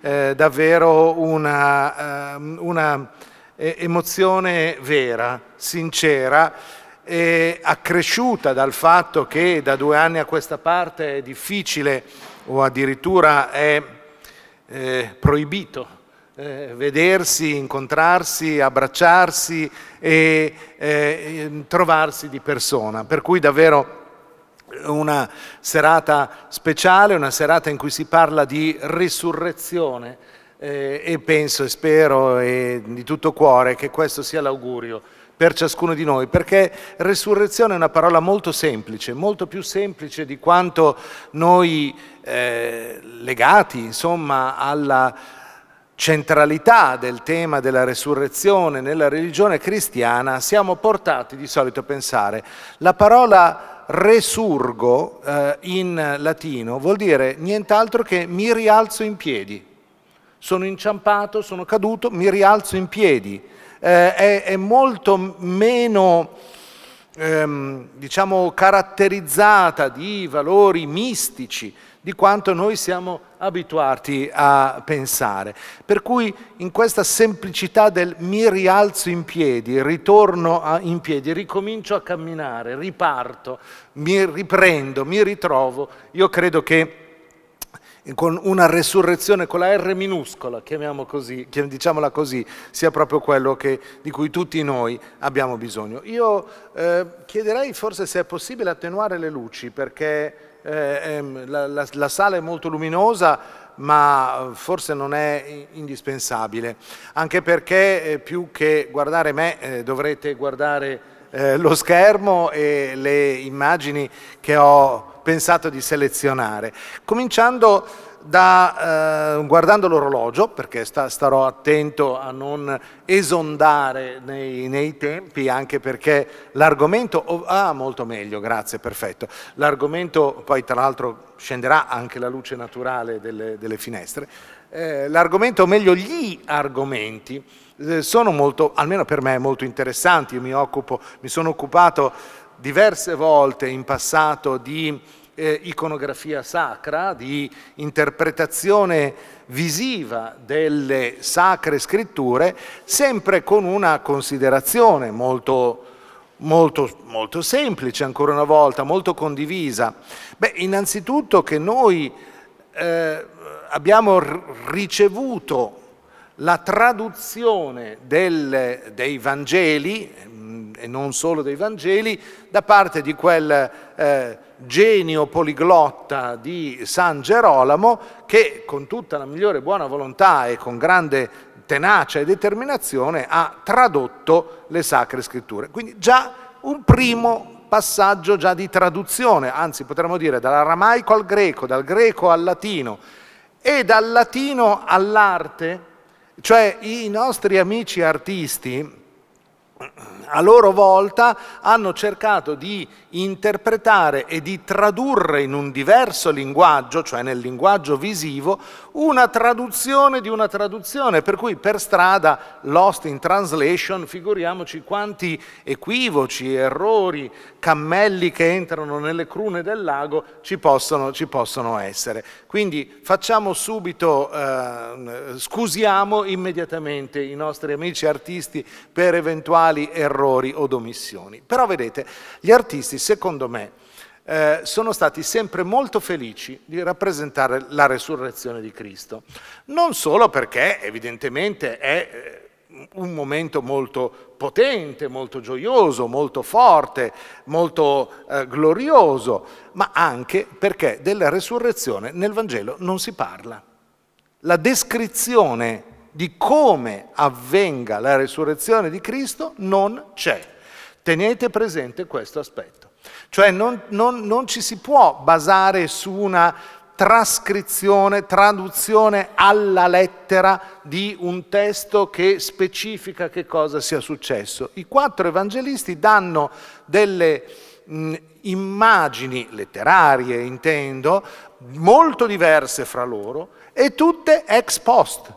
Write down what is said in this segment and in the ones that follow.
Eh, davvero una, ehm, una eh, emozione vera, sincera, e accresciuta dal fatto che da due anni a questa parte è difficile o addirittura è eh, proibito eh, vedersi, incontrarsi, abbracciarsi e eh, trovarsi di persona. Per cui davvero una serata speciale, una serata in cui si parla di risurrezione eh, e penso e spero e di tutto cuore che questo sia l'augurio per ciascuno di noi, perché resurrezione è una parola molto semplice, molto più semplice di quanto noi eh, legati insomma alla centralità del tema della resurrezione nella religione cristiana, siamo portati di solito a pensare la parola resurgo eh, in latino vuol dire nient'altro che mi rialzo in piedi. Sono inciampato, sono caduto, mi rialzo in piedi. Eh, è, è, molto meno ehm, diciamo, caratterizzata di valori mistici di quanto noi siamo abituarti a pensare. Per cui in questa semplicità del mi rialzo in piedi, ritorno a, in piedi, ricomincio a camminare, riparto, mi riprendo, mi ritrovo, io credo che con una resurrezione con la R minuscola, così, diciamola così, sia proprio quello che, di cui tutti noi abbiamo bisogno. Io eh, chiederei forse se è possibile attenuare le luci perché eh, ehm, la, la, la sala è molto luminosa, ma eh, forse non è indispensabile, anche perché eh, più che guardare me eh, dovrete guardare lo schermo e le immagini che ho pensato di selezionare, cominciando da, eh, guardando l'orologio, perché sta, starò attento a non esondare nei, nei tempi, anche perché l'argomento, oh, ah molto meglio, grazie, perfetto, l'argomento, poi tra l'altro scenderà anche la luce naturale delle, delle finestre, eh, l'argomento, o meglio gli argomenti, eh, sono molto, almeno per me, molto interessanti, io mi, occupo, mi sono occupato diverse volte in passato di eh, iconografia sacra, di interpretazione visiva delle sacre scritture, sempre con una considerazione molto, molto, molto semplice, ancora una volta, molto condivisa. Beh, innanzitutto che noi eh, abbiamo ricevuto la traduzione del, dei Vangeli, mm, e non solo dei Vangeli, da parte di quel eh, genio poliglotta di San Gerolamo che con tutta la migliore buona volontà e con grande tenacia e determinazione ha tradotto le sacre scritture. Quindi già un primo passaggio già di traduzione, anzi potremmo dire dall'aramaico al greco, dal greco al latino e dal latino all'arte, cioè i nostri amici artisti a loro volta hanno cercato di interpretare e di tradurre in un diverso linguaggio, cioè nel linguaggio visivo, una traduzione di una traduzione, per cui per strada Lost in Translation, figuriamoci quanti equivoci, errori, cammelli che entrano nelle crune del lago ci possono, ci possono essere. Quindi facciamo subito, eh, scusiamo immediatamente i nostri amici artisti per eventuali eventuali errori o omissioni. Però vedete, gli artisti, secondo me, eh, sono stati sempre molto felici di rappresentare la resurrezione di Cristo, non solo perché evidentemente è... Eh, un momento molto potente, molto gioioso, molto forte, molto eh, glorioso, ma anche perché della resurrezione nel Vangelo non si parla. La descrizione di come avvenga la resurrezione di Cristo non c'è. Tenete presente questo aspetto. Cioè non, non, non ci si può basare su una trascrizione, traduzione alla lettera di un testo che specifica che cosa sia successo. I quattro evangelisti danno delle mh, mm, immagini letterarie, intendo, molto diverse fra loro e tutte ex post,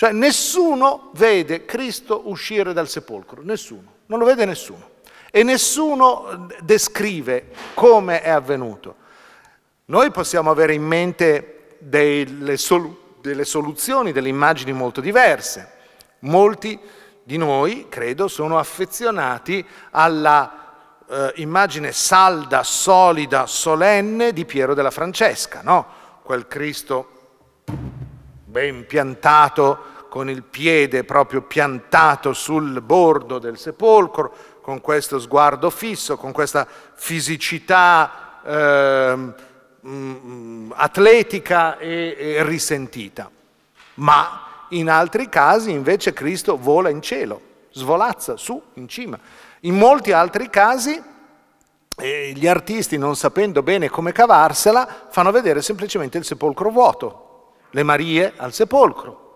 cioè nessuno vede Cristo uscire dal sepolcro, nessuno, non lo vede nessuno. E nessuno eh, descrive come è avvenuto. Noi possiamo avere in mente delle, sol delle soluzioni, delle immagini molto diverse. Molti di noi, credo, sono affezionati alla eh, immagine salda, solida, solenne di Piero della Francesca, no? Quel Cristo ben piantato, con il piede proprio piantato sul bordo del sepolcro, con questo sguardo fisso, con questa fisicità eh, atletica e, e risentita. Ma in altri casi invece Cristo vola in cielo, svolazza su, in cima. In molti altri casi eh, gli artisti, non sapendo bene come cavarsela, fanno vedere semplicemente il sepolcro vuoto, le Marie al sepolcro.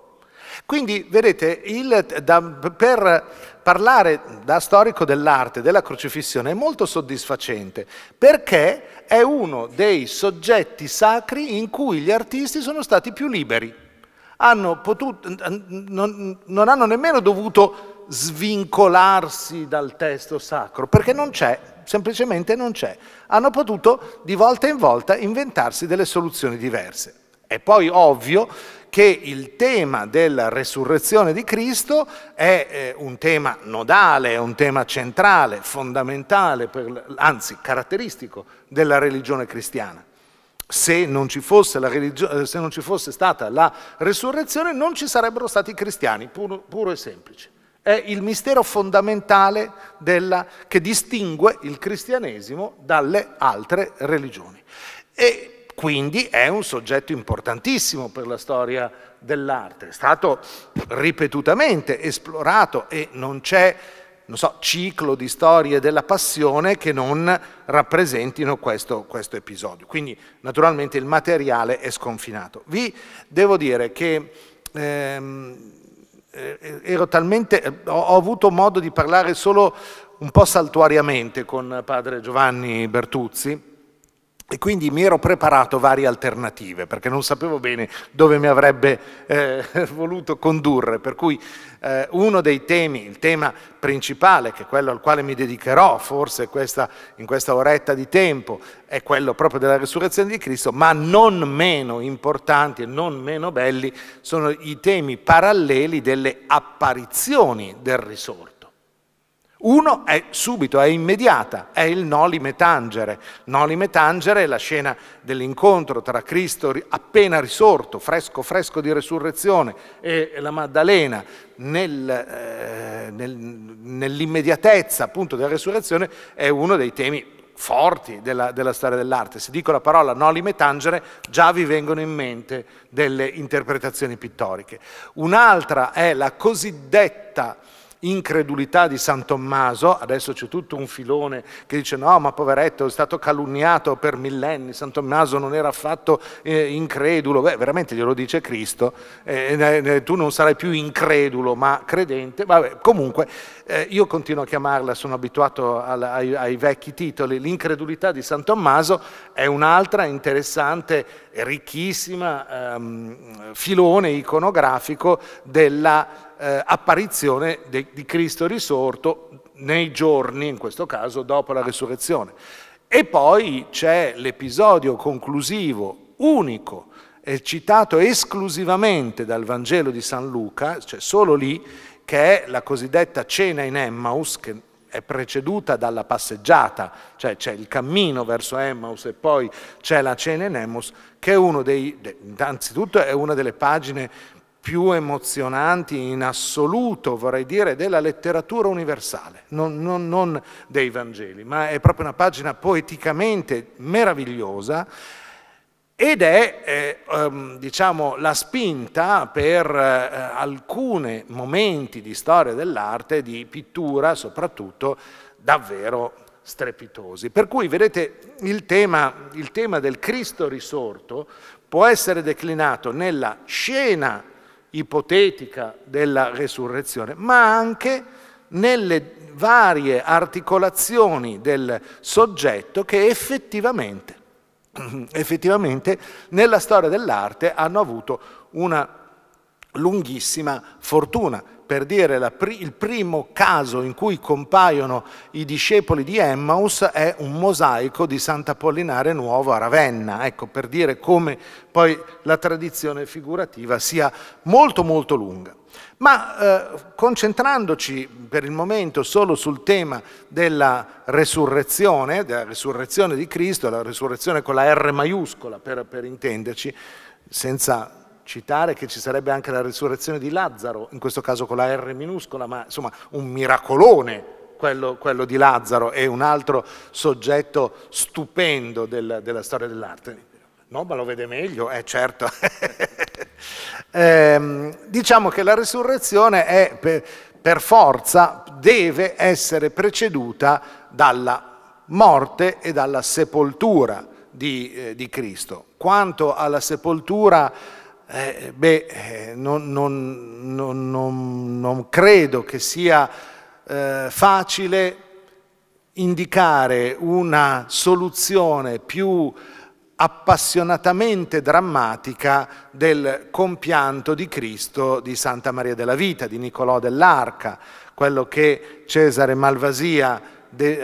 Quindi, vedete, il, da, per parlare da storico dell'arte della crocifissione è molto soddisfacente, perché è uno dei soggetti sacri in cui gli artisti sono stati più liberi. Hanno potuto, non, non hanno nemmeno dovuto svincolarsi dal testo sacro, perché non c'è, semplicemente non c'è. Hanno potuto di volta in volta inventarsi delle soluzioni diverse. È poi ovvio che il tema della resurrezione di Cristo è eh, un tema nodale, è un tema centrale, fondamentale, per, anzi caratteristico della religione cristiana. Se non, religio eh, se non, ci fosse stata la resurrezione non ci sarebbero stati cristiani, puro, puro e semplice. È il mistero fondamentale della, che distingue il cristianesimo dalle altre religioni. E quindi è un soggetto importantissimo per la storia dell'arte. È stato ripetutamente esplorato e non c'è non so, ciclo di storie della passione che non rappresentino questo, questo, episodio. Quindi naturalmente il materiale è sconfinato. Vi devo dire che ehm, eh, talmente, ho, ho avuto modo di parlare solo un po' saltuariamente con padre Giovanni Bertuzzi, e quindi mi ero preparato varie alternative perché non sapevo bene dove mi avrebbe eh, voluto condurre. Per cui eh, uno dei temi, il tema principale, che è quello al quale mi dedicherò forse questa, in questa oretta di tempo, è quello proprio della resurrezione di Cristo, ma non meno importanti e non meno belli sono i temi paralleli delle apparizioni del risorto uno è subito, è immediata, è il nolime tangere. Nolime tangere è la scena dell'incontro tra Cristo appena risorto, fresco fresco di resurrezione, e la Maddalena nel, eh, nel, nell'immediatezza appunto della resurrezione è uno dei temi forti della, della, storia dell'arte. Se dico la parola nolime tangere, già vi vengono in mente delle interpretazioni pittoriche. Un'altra è la cosiddetta incredulità di San Tommaso, adesso c'è tutto un filone che dice no ma poveretto è stato calunniato per millenni, San Tommaso non era affatto eh, incredulo, beh veramente glielo dice Cristo, eh, eh, eh tu non sarai più incredulo ma credente, vabbè comunque eh, io continuo a chiamarla, sono abituato al, ai, ai vecchi titoli, l'incredulità di San Tommaso è un'altra interessante ricchissima ehm, filone iconografico dell'apparizione eh, de, di Cristo risorto nei giorni, in questo caso, dopo la resurrezione. E poi c'è l'episodio conclusivo, unico, è citato esclusivamente dal Vangelo di San Luca, cioè solo lì, che è la cosiddetta cena in Emmaus, che è preceduta dalla passeggiata, cioè c'è il cammino verso Emmaus e poi c'è la cena in Emmaus, che è uno dei, innanzitutto è una delle pagine più emozionanti in assoluto, vorrei dire, della letteratura universale, non, non, non dei Vangeli, ma è proprio una pagina poeticamente meravigliosa ed è eh, ehm, diciamo, la spinta per eh, alcuni momenti di storia dell'arte, di pittura soprattutto, davvero strepitosi. Per cui vedete il tema, il tema del Cristo risorto può essere declinato nella scena ipotetica della resurrezione, ma anche nelle varie articolazioni del soggetto che effettivamente effettivamente nella storia dell'arte hanno avuto una lunghissima fortuna. Per dire, pri il primo caso in cui compaiono i discepoli di Emmaus è un mosaico di Sant'Apollinare Nuovo a Ravenna, ecco, per dire come poi la tradizione figurativa sia molto molto lunga. Ma eh, concentrandoci per il momento solo sul tema della resurrezione, della resurrezione di Cristo, la resurrezione con la R maiuscola per, per intenderci, senza citare che ci sarebbe anche la resurrezione di Lazzaro, in questo caso con la R minuscola, ma insomma un miracolone quello, quello di Lazzaro è un altro soggetto stupendo del, della storia dell'arte. No, ma lo vede meglio, eh certo. Eh, diciamo che la risurrezione è, per, per forza deve essere preceduta dalla morte e dalla sepoltura di, eh, di Cristo. Quanto alla sepoltura, eh, beh, eh, non, non, non, non, credo che sia eh, facile indicare una soluzione più appassionatamente drammatica del compianto di Cristo di Santa Maria della Vita, di Niccolò dell'Arca, quello che Cesare Malvasia de, eh,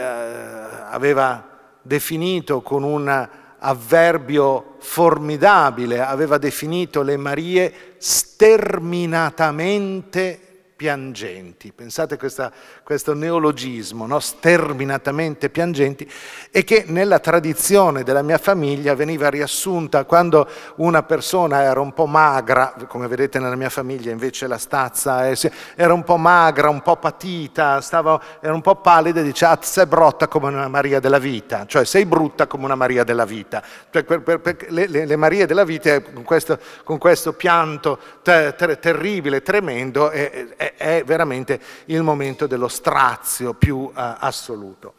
aveva definito con un avverbio formidabile, aveva definito le Marie sterminatamente piangenti, pensate a questo neologismo, no? sterminatamente piangenti, e che nella tradizione della mia famiglia veniva riassunta quando una persona era un po' magra, come vedete nella mia famiglia invece la stazza è, eh, era un po' magra, un po' patita, stava, era un po' pallida e dice ah, sei brutta come una Maria della vita, cioè sei brutta come una Maria della vita. Cioè, per, per, per, le, le, le, Marie della vita eh, con questo, con questo pianto ter, ter, terribile, tremendo, è, è è veramente il momento dello strazio più eh, assoluto.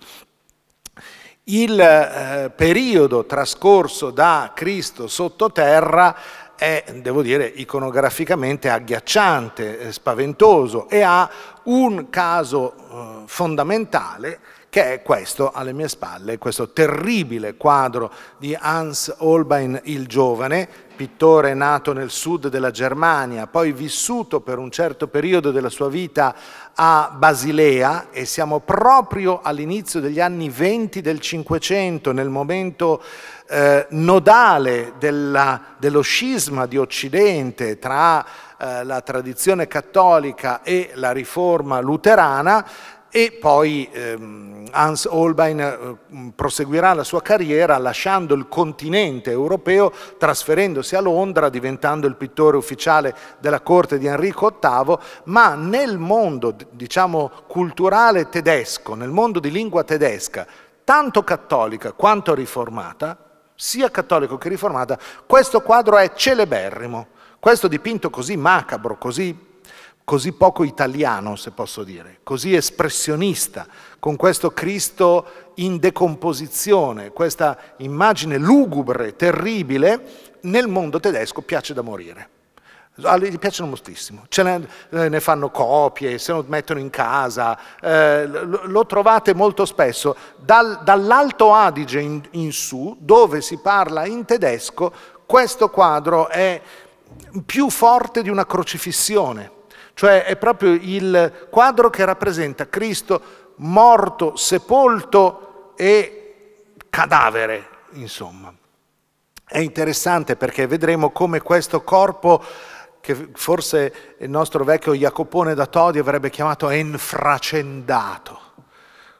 Il eh, periodo trascorso da Cristo sottoterra è, devo dire, iconograficamente agghiacciante, eh, spaventoso e ha un caso eh, fondamentale che è questo alle mie spalle, questo terribile quadro di Hans Holbein il Giovane, pittore nato nel sud della Germania, poi vissuto per un certo periodo della sua vita a Basilea e siamo proprio all'inizio degli anni 20 del Cinquecento, nel momento eh, nodale della, dello scisma di Occidente tra eh, la tradizione cattolica e la riforma luterana, e poi ehm, Hans Holbein eh, mm, proseguirà la sua carriera lasciando il continente europeo, trasferendosi a Londra, diventando il pittore ufficiale della corte di Enrico VIII, ma nel mondo diciamo, culturale tedesco, nel mondo di lingua tedesca, tanto cattolica quanto riformata, sia cattolico che riformata, questo quadro è celeberrimo. Questo dipinto così macabro, così così poco italiano, se posso dire, così espressionista, con questo Cristo in decomposizione, questa immagine lugubre, terribile, nel mondo tedesco piace da morire. A ah, Gli piacciono moltissimo, Ce ne, eh, ne fanno copie, se lo mettono in casa, eh, lo, lo, trovate molto spesso. Dal, dall'Alto Adige in, in su, dove si parla in tedesco, questo quadro è più forte di una crocifissione cioè è proprio il quadro che rappresenta Cristo morto, sepolto e cadavere, insomma. È interessante perché vedremo come questo corpo che forse il nostro vecchio Jacopone da Todi avrebbe chiamato enfracendato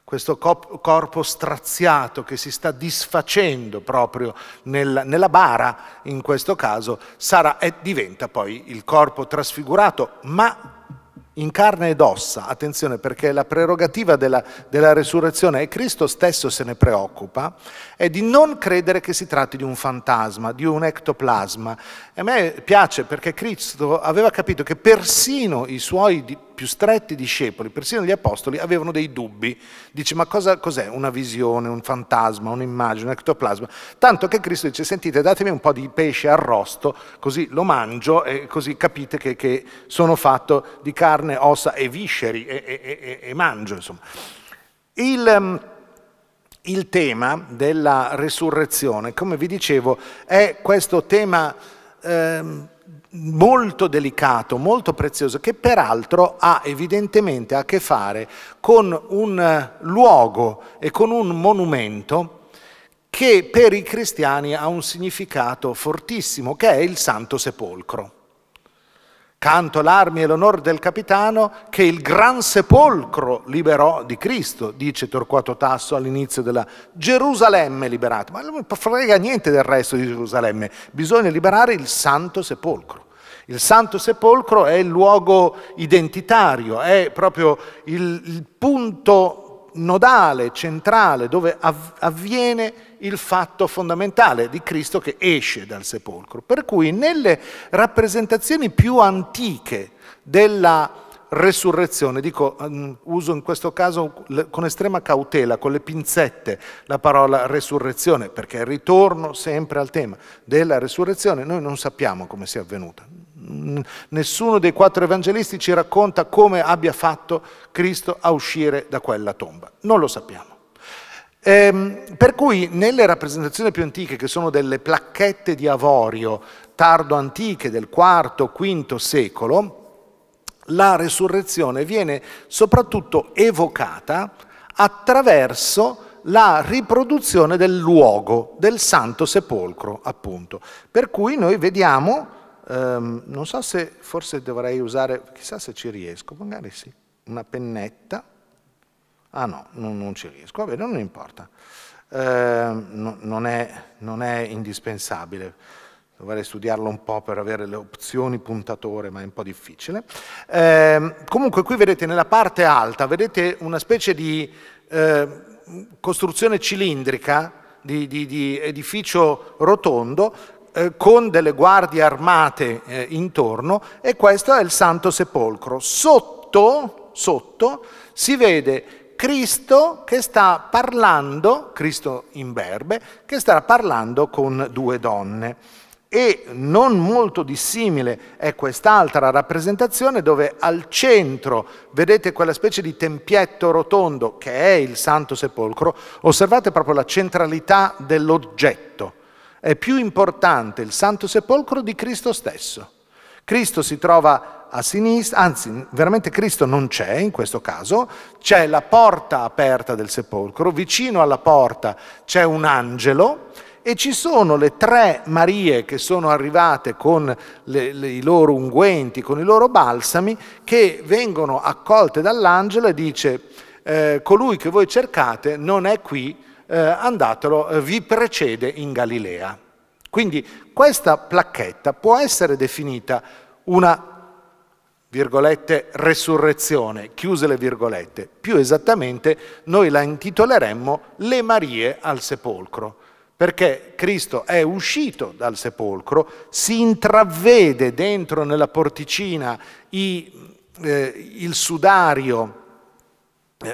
questo corpo straziato che si sta disfacendo proprio nel, nella bara, in questo caso, sarà, è, diventa poi il corpo trasfigurato, ma in carne ed ossa, attenzione perché la prerogativa della, della resurrezione, e Cristo stesso se ne preoccupa, è di non credere che si tratti di un fantasma, di un ectoplasma. E a me piace perché Cristo aveva capito che persino i suoi più stretti discepoli, persino gli apostoli, avevano dei dubbi. Dice, ma cosa, cos'è una visione, un fantasma, un'immagine, un ectoplasma? Tanto che Cristo dice, sentite, datemi un po' di pesce arrosto, così lo mangio e così capite che, che sono fatto di carne, ossa e visceri e, e, e, e mangio, insomma. Il, ehm, il tema della resurrezione, come vi dicevo, è questo tema... Ehm, molto delicato, molto prezioso, che peraltro ha evidentemente a che fare con un eh, luogo e con un monumento che per i cristiani ha un significato fortissimo, che è il Santo Sepolcro canto l'armi e l'onor del capitano che il gran sepolcro liberò di Cristo, dice Torquato Tasso all'inizio della Gerusalemme liberata. Ma non frega niente del resto di Gerusalemme, bisogna liberare il santo sepolcro. Il santo sepolcro è il luogo identitario, è proprio il, il punto nodale, centrale, dove avviene il il fatto fondamentale di Cristo che esce dal sepolcro. Per cui nelle rappresentazioni più antiche della resurrezione, dico, mm, uso in questo caso con estrema cautela, con le pinzette, la parola resurrezione, perché ritorno sempre al tema della resurrezione, noi non sappiamo come sia avvenuta. Nessuno dei quattro evangelisti ci racconta come abbia fatto Cristo a uscire da quella tomba. Non lo sappiamo. Ehm, per cui nelle rappresentazioni più antiche, che sono delle placchette di avorio tardo antiche del IV, V secolo, la resurrezione viene soprattutto evocata attraverso la riproduzione del luogo, del santo sepolcro, appunto. Per cui noi vediamo, ehm, non so se forse dovrei usare, chissà se ci riesco, magari sì, una pennetta. Ah no, non, non ci riesco, vabbè, non importa. Eh, no, non, è, non è indispensabile, dovrei studiarlo un po' per avere le opzioni puntatore, ma è un po' difficile. Eh, comunque qui vedete nella parte alta, vedete una specie di eh, costruzione cilindrica di, di, di edificio rotondo eh, con delle guardie armate eh, intorno e questo è il Santo Sepolcro. Sotto, sotto si vede Cristo che sta parlando, Cristo in verbe, che sta parlando con due donne. E non molto dissimile è quest'altra rappresentazione dove al centro vedete quella specie di tempietto rotondo che è il Santo Sepolcro, osservate proprio la centralità dell'oggetto. È più importante il Santo Sepolcro di Cristo stesso. Cristo si trova a sinistra, anzi veramente Cristo non c'è in questo caso, c'è la porta aperta del sepolcro, vicino alla porta c'è un angelo e ci sono le tre Marie che sono arrivate con le, le, i loro unguenti, con i loro balsami, che vengono accolte dall'angelo e dice eh, colui che voi cercate non è qui, eh, andatelo, eh, vi precede in Galilea. Quindi questa placchetta può essere definita una virgolette, resurrezione, chiuse le virgolette. Più esattamente noi la intitoleremmo Le Marie al sepolcro, perché Cristo è uscito dal sepolcro, si intravede dentro nella porticina i, eh, il sudario,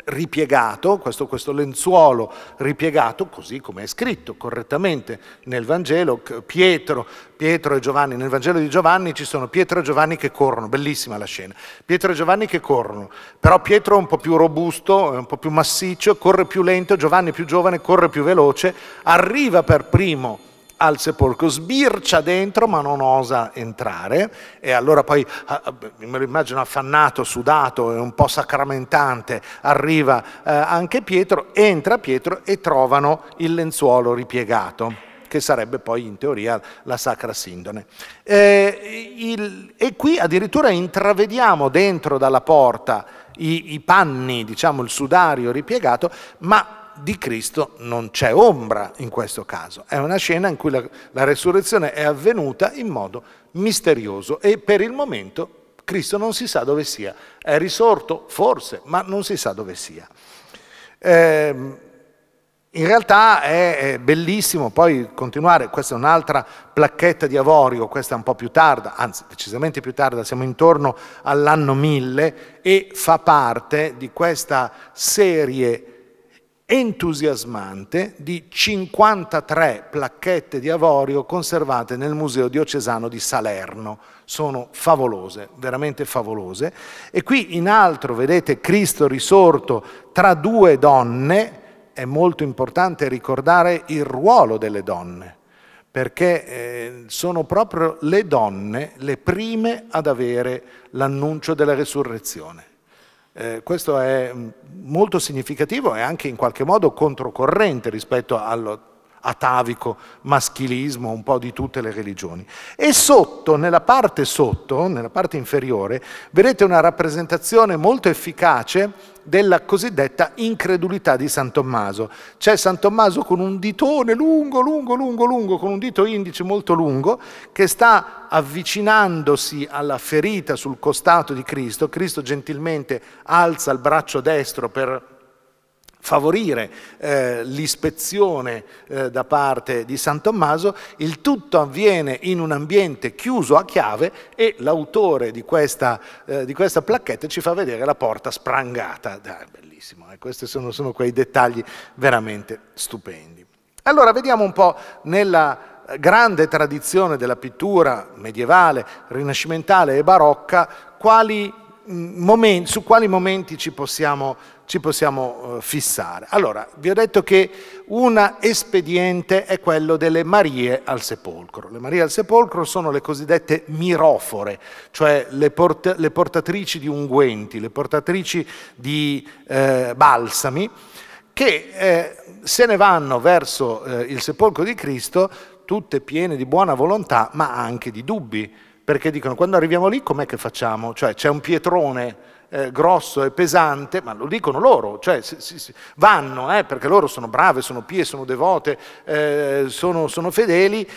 ripiegato, questo, questo, lenzuolo ripiegato, così come è scritto correttamente nel Vangelo, Pietro, Pietro, e Giovanni, nel Vangelo di Giovanni ci sono Pietro e Giovanni che corrono, bellissima la scena, Pietro e Giovanni che corrono, però Pietro è un po' più robusto, è un po' più massiccio, corre più lento, Giovanni più giovane corre più veloce, arriva per primo al sepolcro, sbircia dentro ma non osa entrare e allora poi ah, ah, me lo immagino affannato, sudato e un po' sacramentante arriva eh, anche Pietro, entra Pietro e trovano il lenzuolo ripiegato che sarebbe poi in teoria la Sacra Sindone. Eh, il, e qui addirittura intravediamo dentro dalla porta i, i panni, diciamo il sudario ripiegato, ma di Cristo non c'è ombra in questo caso. È una scena in cui la, la resurrezione è avvenuta in modo misterioso e per il momento Cristo non si sa dove sia. È risorto, forse, ma non si sa dove sia. Eh, in realtà è bellissimo poi continuare, questa è un'altra placchetta di Avorio, questa è un po' più tarda, anzi decisamente più tarda, siamo intorno all'anno 1000 e fa parte di questa serie entusiasmante di 53 placchette di avorio conservate nel Museo diocesano di Salerno. Sono favolose, veramente favolose. E qui in altro vedete Cristo risorto tra due donne. È molto importante ricordare il ruolo delle donne, perché eh, sono proprio le donne le prime ad avere l'annuncio della resurrezione. Eh, questo è mm, molto significativo e anche in qualche modo controcorrente rispetto allo atavico, maschilismo, un po' di tutte le religioni. E sotto, nella parte sotto, nella parte inferiore, vedete una rappresentazione molto efficace della cosiddetta incredulità di San Tommaso. C'è San Tommaso con un ditone lungo, lungo, lungo, lungo, con un dito indice molto lungo, che sta avvicinandosi alla ferita sul costato di Cristo. Cristo gentilmente alza il braccio destro per favorire eh, l'ispezione eh, da parte di San Tommaso, il tutto avviene in un ambiente chiuso a chiave e l'autore di questa, eh, di questa placchetta ci fa vedere la porta sprangata. Ah, bellissimo, eh? questi sono, sono quei dettagli veramente stupendi. Allora vediamo un po' nella eh, grande tradizione della pittura medievale, rinascimentale e barocca quali mm, momenti, su quali momenti ci possiamo ci possiamo eh, fissare. Allora, vi ho detto che un espediente è quello delle Marie al sepolcro. Le Marie al sepolcro sono le cosiddette mirofore, cioè le, port le portatrici di unguenti, le portatrici di eh, balsami, che eh, se ne vanno verso eh, il sepolcro di Cristo tutte piene di buona volontà, ma anche di dubbi, perché dicono quando arriviamo lì com'è che facciamo? Cioè c'è un pietrone eh, grosso e pesante, ma lo dicono loro, cioè si, si, vanno, eh, perché loro sono brave, sono pie, sono devote, eh, sono, sono fedeli,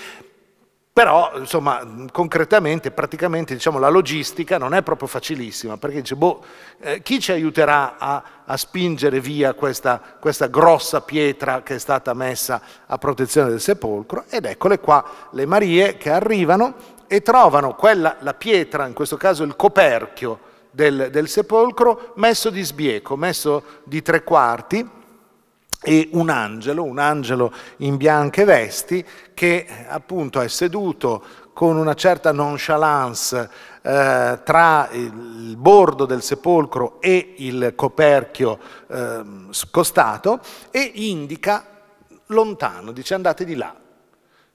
però, insomma, concretamente, praticamente, diciamo, la logistica non è proprio facilissima, perché dice, boh, eh, chi ci aiuterà a, a spingere via questa, questa, grossa pietra che è stata messa a protezione del sepolcro? Ed eccole qua le Marie che arrivano e trovano quella, la pietra, in questo caso il coperchio, del, del sepolcro, messo di sbieco, messo di tre quarti, e un angelo, un angelo in bianche vesti, che appunto è seduto con una certa nonchalance eh, tra il bordo del sepolcro e il coperchio eh, scostato e indica lontano, dice andate di là,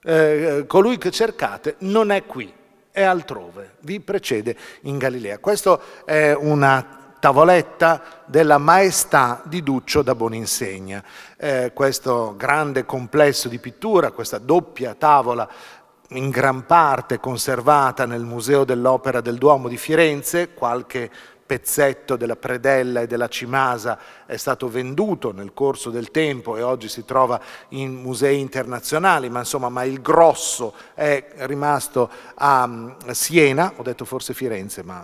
eh, eh colui che cercate non è qui è altrove, vi precede in Galilea. Questa è una tavoletta della maestà di Duccio da Boninsegna. Eh, questo grande complesso di pittura, questa doppia tavola in gran parte conservata nel Museo dell'Opera del Duomo di Firenze, qualche pezzetto della predella e della cimasa è stato venduto nel corso del tempo e oggi si trova in musei internazionali, ma insomma ma il grosso è rimasto a mm, Siena, ho detto forse Firenze, ma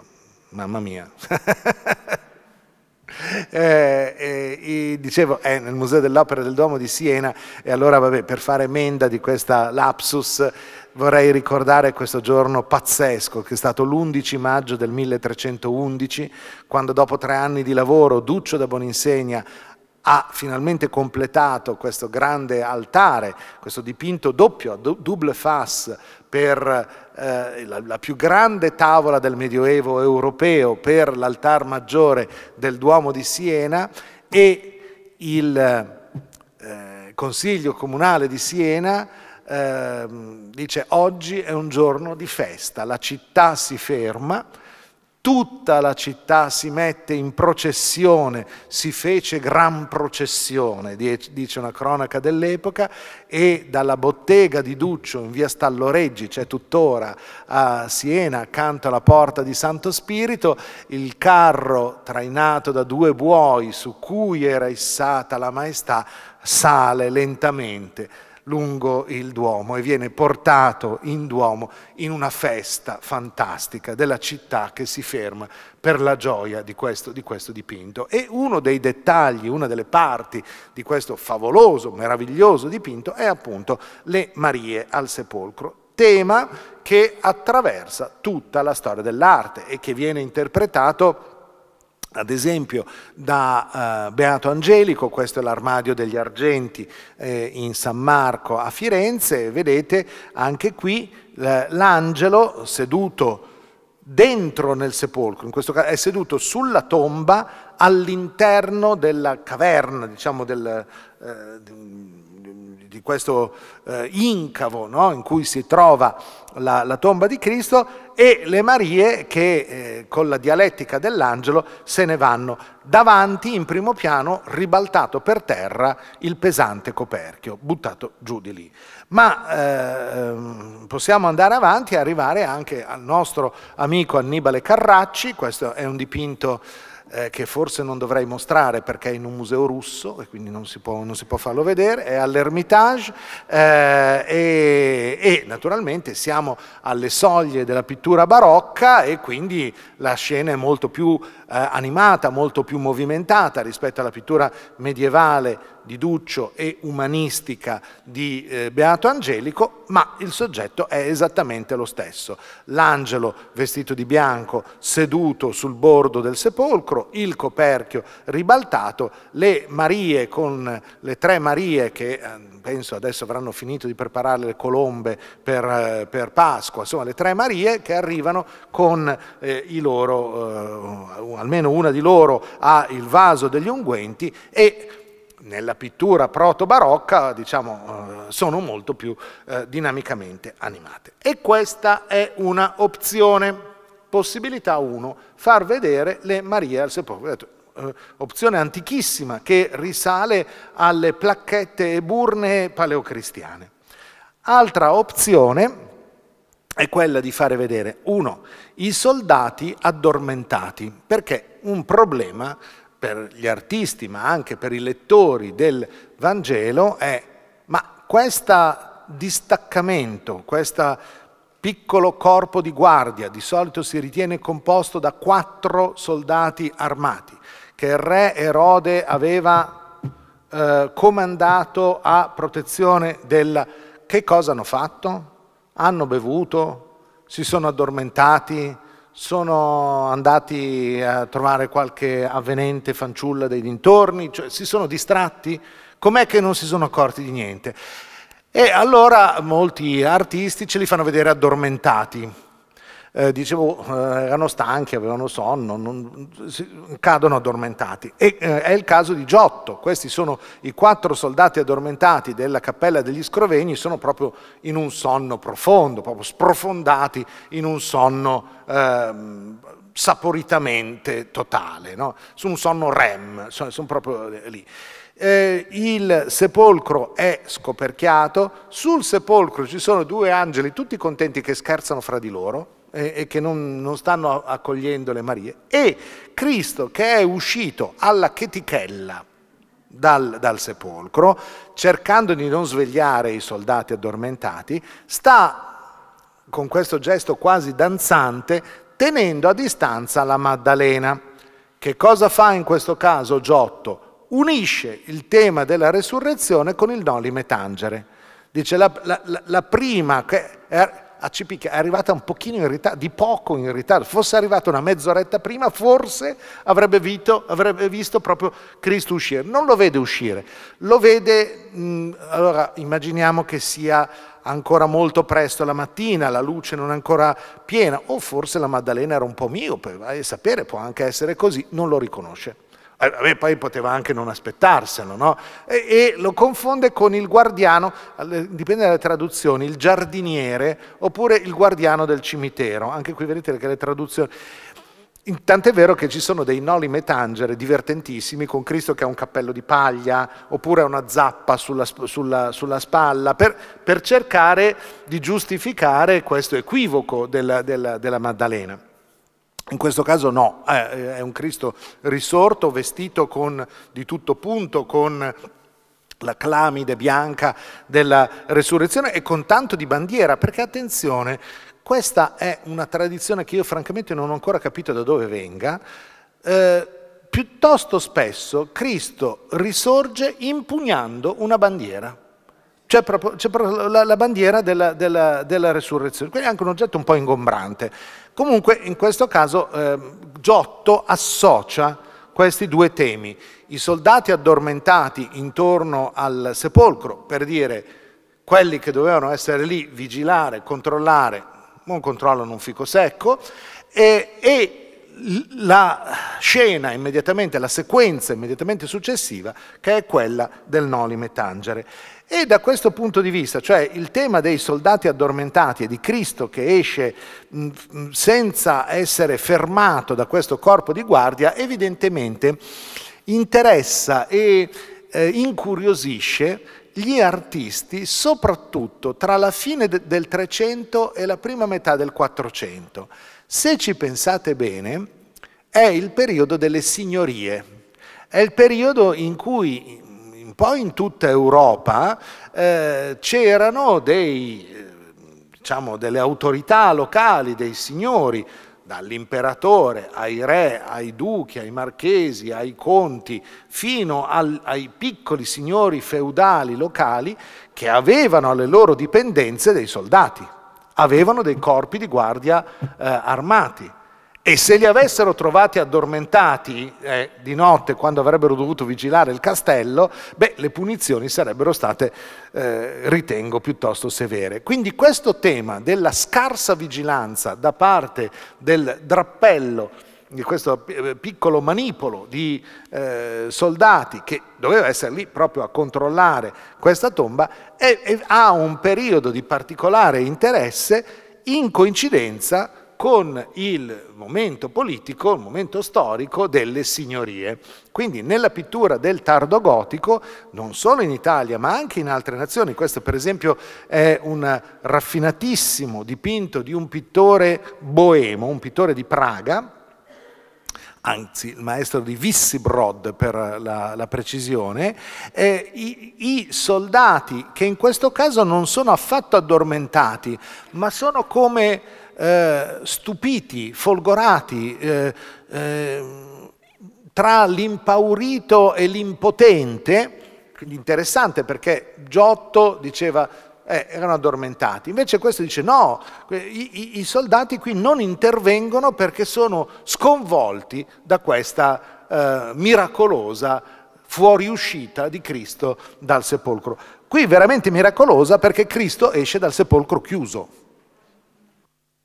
mamma mia. Eh, eh, dicevo, è nel Museo dell'Opera del Duomo di Siena e allora vabbè, per fare emenda di questa lapsus vorrei ricordare questo giorno pazzesco che è stato l'11 maggio del 1311, quando dopo tre anni di lavoro Duccio da Boninsegna ha finalmente completato questo grande altare, questo dipinto doppio, double face, per eh, la, la, più grande tavola del Medioevo europeo, per l'altar maggiore del Duomo di Siena e il eh, Consiglio Comunale di Siena eh, dice oggi è un giorno di festa, la città si ferma, tutta la città si mette in processione, si fece gran processione, dice una cronaca dell'epoca, e dalla bottega di Duccio in via Stalloreggi, cioè tuttora a Siena, accanto alla porta di Santo Spirito, il carro trainato da due buoi su cui era issata la maestà sale lentamente lungo il Duomo e viene portato in Duomo in una festa fantastica della città che si ferma per la gioia di questo, di questo dipinto. E uno dei dettagli, una delle parti di questo favoloso, meraviglioso dipinto è appunto le Marie al sepolcro, tema che attraversa tutta la storia dell'arte e che viene interpretato ad esempio da eh, Beato Angelico, questo è l'armadio degli argenti eh, in San Marco a Firenze, vedete anche qui l'angelo seduto dentro nel sepolcro, in questo caso è seduto sulla tomba all'interno della caverna, diciamo del, eh, di questo eh, incavo no? in cui si trova la, la tomba di Cristo e le Marie che eh, con la dialettica dell'angelo se ne vanno. Davanti, in primo piano, ribaltato per terra il pesante coperchio, buttato giù di lì. Ma eh, possiamo andare avanti e arrivare anche al nostro amico Annibale Carracci, questo è un dipinto eh, che forse non dovrei mostrare perché è in un museo russo e quindi non si può, non si può farlo vedere, è all'Ermitage eh, e, e, naturalmente siamo alle soglie della pittura barocca e quindi la scena è molto più eh, animata, molto più movimentata rispetto alla pittura medievale di Duccio e umanistica di eh, Beato Angelico, ma il soggetto è esattamente lo stesso. L'angelo vestito di bianco seduto sul bordo del sepolcro, il coperchio ribaltato, le Marie con le tre Marie che eh, penso adesso avranno finito di preparare le colombe per, eh, per Pasqua, insomma le tre Marie che arrivano con eh, i loro, eh, almeno una di loro ha il vaso degli unguenti e nella pittura proto-barocca diciamo, eh, sono molto più eh, dinamicamente animate. E questa è una opzione. Possibilità 1, far vedere le Marie al sepolcro. Eh, opzione antichissima che risale alle placchette e burne paleocristiane. Altra opzione è quella di fare vedere, uno, i soldati addormentati, perché un problema per gli artisti, ma anche per i lettori del Vangelo è ma questo distaccamento, questo piccolo corpo di guardia, di solito si ritiene composto da quattro soldati armati, che il re Erode aveva eh, comandato a protezione della... Che cosa hanno fatto? Hanno bevuto? Si sono addormentati? sono andati a trovare qualche avvenente fanciulla dei dintorni, cioè si sono distratti, com'è che non si sono accorti di niente? E allora molti artisti ce li fanno vedere addormentati, eh, dicevo, eh, erano stanchi, avevano sonno, non, si, cadono addormentati. E eh, è il caso di Giotto, questi sono i quattro soldati addormentati della Cappella degli Scrovegni, sono proprio in un sonno profondo, proprio sprofondati in un sonno ehm, saporitamente totale, no? su un sonno REM, sono, sono proprio eh, lì. Eh, il sepolcro è scoperchiato, sul sepolcro ci sono due angeli tutti contenti che scherzano fra di loro, eh, e che non, non stanno accogliendo le Marie. E Cristo che è uscito alla chetichella, dal, dal, sepolcro, cercando di non svegliare i soldati addormentati, sta con questo gesto quasi danzante tenendo a distanza la Maddalena. Che cosa fa in questo caso Giotto? Unisce il tema della resurrezione con il nolime metangere. Dice la, la, la prima, ACP che è arrivata un pochino in ritardo, di poco in ritardo, fosse arrivata una mezz'oretta prima, forse avrebbe, vito, avrebbe visto proprio Cristo uscire. Non lo vede uscire, lo vede, mh, allora immaginiamo che sia ancora molto presto la mattina, la luce non è ancora piena, o forse la Maddalena era un po' miope, vai a sapere, può anche essere così, non lo riconosce. Eh, vabbè, poi poteva anche non aspettarselo, no? E, e, lo confonde con il guardiano, dipende dalle traduzioni, il giardiniere oppure il guardiano del cimitero. Anche qui vedete che le traduzioni... Tant'è vero che ci sono dei noli metangere divertentissimi con Cristo che ha un cappello di paglia oppure una zappa sulla, sulla, sulla spalla per, per, cercare di giustificare questo equivoco della, della, della Maddalena. In questo caso no, eh, è un Cristo risorto, vestito con, di tutto punto, con la clamide bianca della resurrezione e con tanto di bandiera, perché attenzione, questa è una tradizione che io francamente non ho ancora capito da dove venga. Eh, piuttosto spesso Cristo risorge impugnando una bandiera. C'è proprio, proprio, la, la bandiera della, della, della resurrezione, quindi è anche un oggetto un po' ingombrante. Comunque in questo caso eh, Giotto associa questi due temi, i soldati addormentati intorno al sepolcro, per dire quelli che dovevano essere lì, vigilare, controllare, non controllano un fico secco, e, e la scena immediatamente, la sequenza immediatamente successiva, che è quella del Nolime Tangere. E da questo punto di vista, cioè il tema dei soldati addormentati e di Cristo che esce senza essere fermato da questo corpo di guardia, evidentemente interessa e eh, incuriosisce gli artisti soprattutto tra la fine del 300 e la prima metà del 400. Se ci pensate bene, è il periodo delle signorie, è il periodo in cui poi in tutta Europa eh, c'erano eh, diciamo, delle autorità locali, dei signori, dall'imperatore ai re, ai duchi, ai marchesi, ai conti, fino al, ai piccoli signori feudali locali che avevano alle loro dipendenze dei soldati, avevano dei corpi di guardia eh, armati. E se li avessero trovati addormentati eh, di notte quando avrebbero dovuto vigilare il castello, beh, le punizioni sarebbero state, eh, ritengo, piuttosto severe. Quindi questo tema della scarsa vigilanza da parte del drappello, di questo eh, piccolo manipolo di eh, soldati che doveva essere lì proprio a controllare questa tomba, è, è, ha un periodo di particolare interesse in coincidenza con con il momento politico, il momento storico delle signorie. Quindi nella pittura del tardo gotico, non solo in Italia ma anche in altre nazioni, questo per esempio è un raffinatissimo dipinto di un pittore boemo, un pittore di Praga, anzi il maestro di Vissibrod per la, la precisione, eh, i, i soldati che in questo caso non sono affatto addormentati, ma sono come eh, stupiti, folgorati, eh, eh tra l'impaurito e l'impotente, quindi interessante perché Giotto diceva eh, erano addormentati. Invece questo dice no, i, i, soldati qui non intervengono perché sono sconvolti da questa eh, miracolosa fuoriuscita di Cristo dal sepolcro. Qui veramente miracolosa perché Cristo esce dal sepolcro chiuso.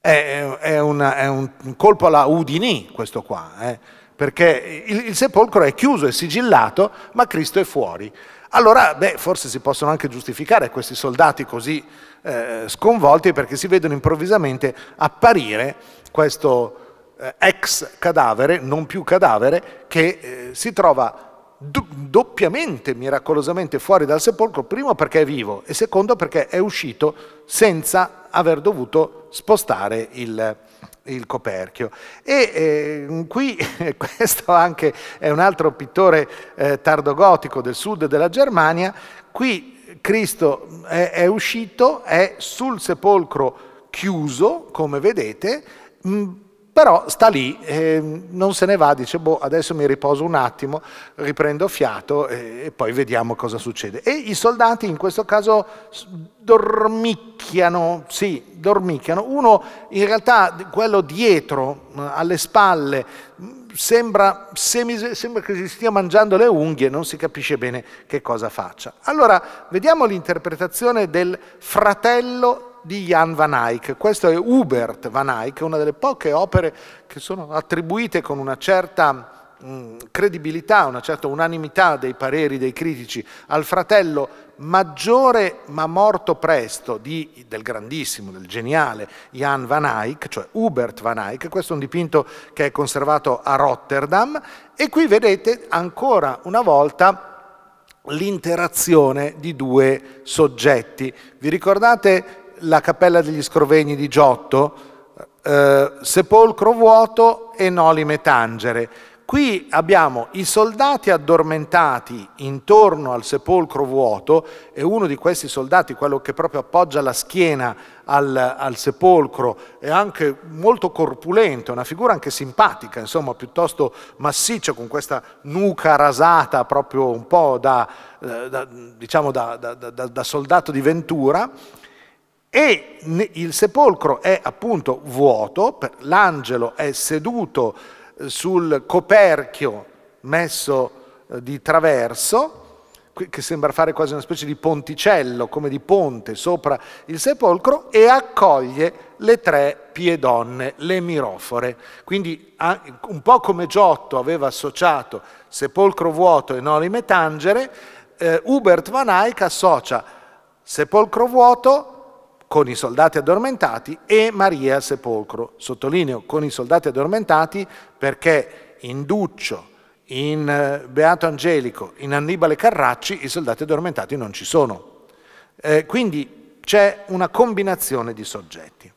È, è, una, è un colpo alla Udini questo qua, eh, perché il, il sepolcro è chiuso, è sigillato, ma Cristo è fuori allora beh, forse si possono anche giustificare questi soldati così eh, sconvolti perché si vedono improvvisamente apparire questo eh, ex cadavere, non più cadavere, che eh, si trova do doppiamente, miracolosamente fuori dal sepolcro, primo perché è vivo e secondo perché è uscito senza aver dovuto spostare il, il coperchio. E eh, qui, questo anche è un altro pittore eh, tardogotico del sud della Germania, qui Cristo è, è uscito, è sul sepolcro chiuso, come vedete, mh, però sta lì, eh, non se ne va, dice, boh, adesso mi riposo un attimo, riprendo fiato e, e poi vediamo cosa succede. E i soldati in questo caso dormicchiano, sì, dormicchiano. Uno in realtà, quello dietro, alle spalle, sembra, semi, sembra che si stia mangiando le unghie, non si capisce bene che cosa faccia. Allora, vediamo l'interpretazione del fratello di Jan van Eyck. Questo è Hubert van Eyck, una delle poche opere che sono attribuite con una certa mm, credibilità, una certa unanimità dei pareri dei critici al fratello maggiore ma morto presto di, del grandissimo, del geniale Jan van Eyck, cioè Hubert van Eyck, questo è un dipinto che è conservato a Rotterdam e qui vedete ancora una volta l'interazione di due soggetti. Vi ricordate la Cappella degli Scrovegni di Giotto, eh, Sepolcro vuoto e Nolime tangere. Qui abbiamo i soldati addormentati intorno al sepolcro vuoto e uno di questi soldati, quello che proprio appoggia la schiena al, al sepolcro, è anche molto corpulento, una figura anche simpatica, insomma piuttosto massiccia con questa nuca rasata proprio un po' da, eh, da, diciamo da, da soldato di Ventura e il sepolcro è appunto vuoto, l'angelo è seduto eh, sul coperchio messo eh, di traverso, che sembra fare quasi una specie di ponticello, come di ponte sopra il sepolcro, e accoglie le tre piedonne, le mirofore. Quindi un po' come Giotto aveva associato sepolcro vuoto e noli tangere, eh, Hubert van Eyck associa sepolcro vuoto, con i soldati addormentati e Maria al sepolcro. Sottolineo con i soldati addormentati perché in Duccio, in eh, Beato Angelico, in Annibale Carracci i soldati addormentati non ci sono. Eh, quindi c'è una combinazione di soggetti.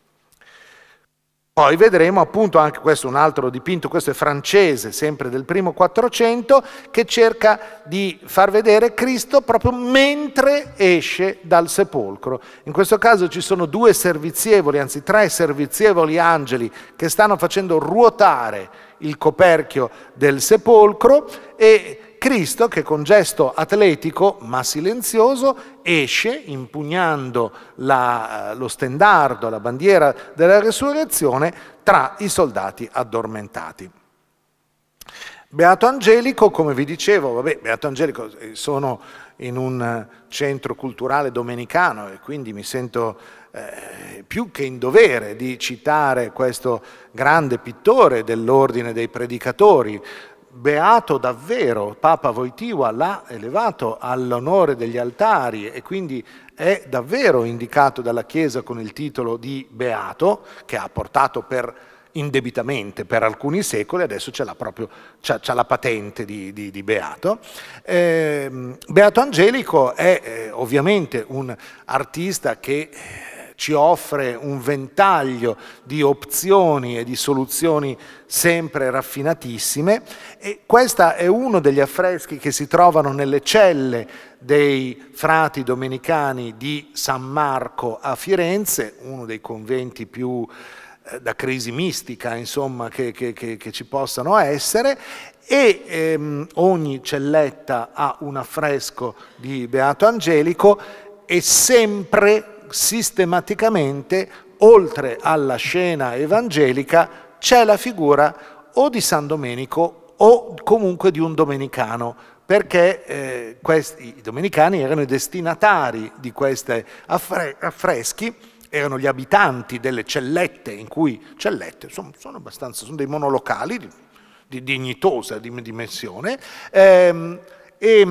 Poi vedremo appunto anche questo un altro dipinto, questo è francese, sempre del primo Quattrocento, che cerca di far vedere Cristo proprio mentre esce dal sepolcro. In questo caso ci sono due servizievoli, anzi tre servizievoli angeli che stanno facendo ruotare il coperchio del sepolcro e Cristo che con gesto atletico ma silenzioso esce impugnando la, eh, lo stendardo, la bandiera della resurrezione tra i soldati addormentati. Beato Angelico, come vi dicevo, vabbè, Beato Angelico eh, sono in un eh, centro culturale domenicano e quindi mi sento eh, più che in dovere di citare questo grande pittore dell'ordine dei predicatori, beato davvero Papa Voitiva l'ha elevato all'onore degli altari e quindi è davvero indicato dalla Chiesa con il titolo di beato che ha portato per indebitamente per alcuni secoli, adesso c'è la, proprio, c'è, c'è la patente di, di, di Beato. Eh, Beato Angelico è eh, ovviamente un artista che eh, ci offre un ventaglio di opzioni e di soluzioni sempre raffinatissime e questo è uno degli affreschi che si trovano nelle celle dei frati domenicani di San Marco a Firenze, uno dei conventi più eh, da crisi mistica insomma, che, che, che, che ci possano essere e ehm, ogni celletta ha un affresco di Beato Angelico e sempre sistematicamente, oltre alla scena evangelica, c'è la figura o di San Domenico o comunque di un domenicano, perché eh, questi, i domenicani erano i destinatari di questi affre affreschi, erano gli abitanti delle cellette in cui cellette sono, sono, sono dei monolocali di, di dignitosa dimensione ehm, e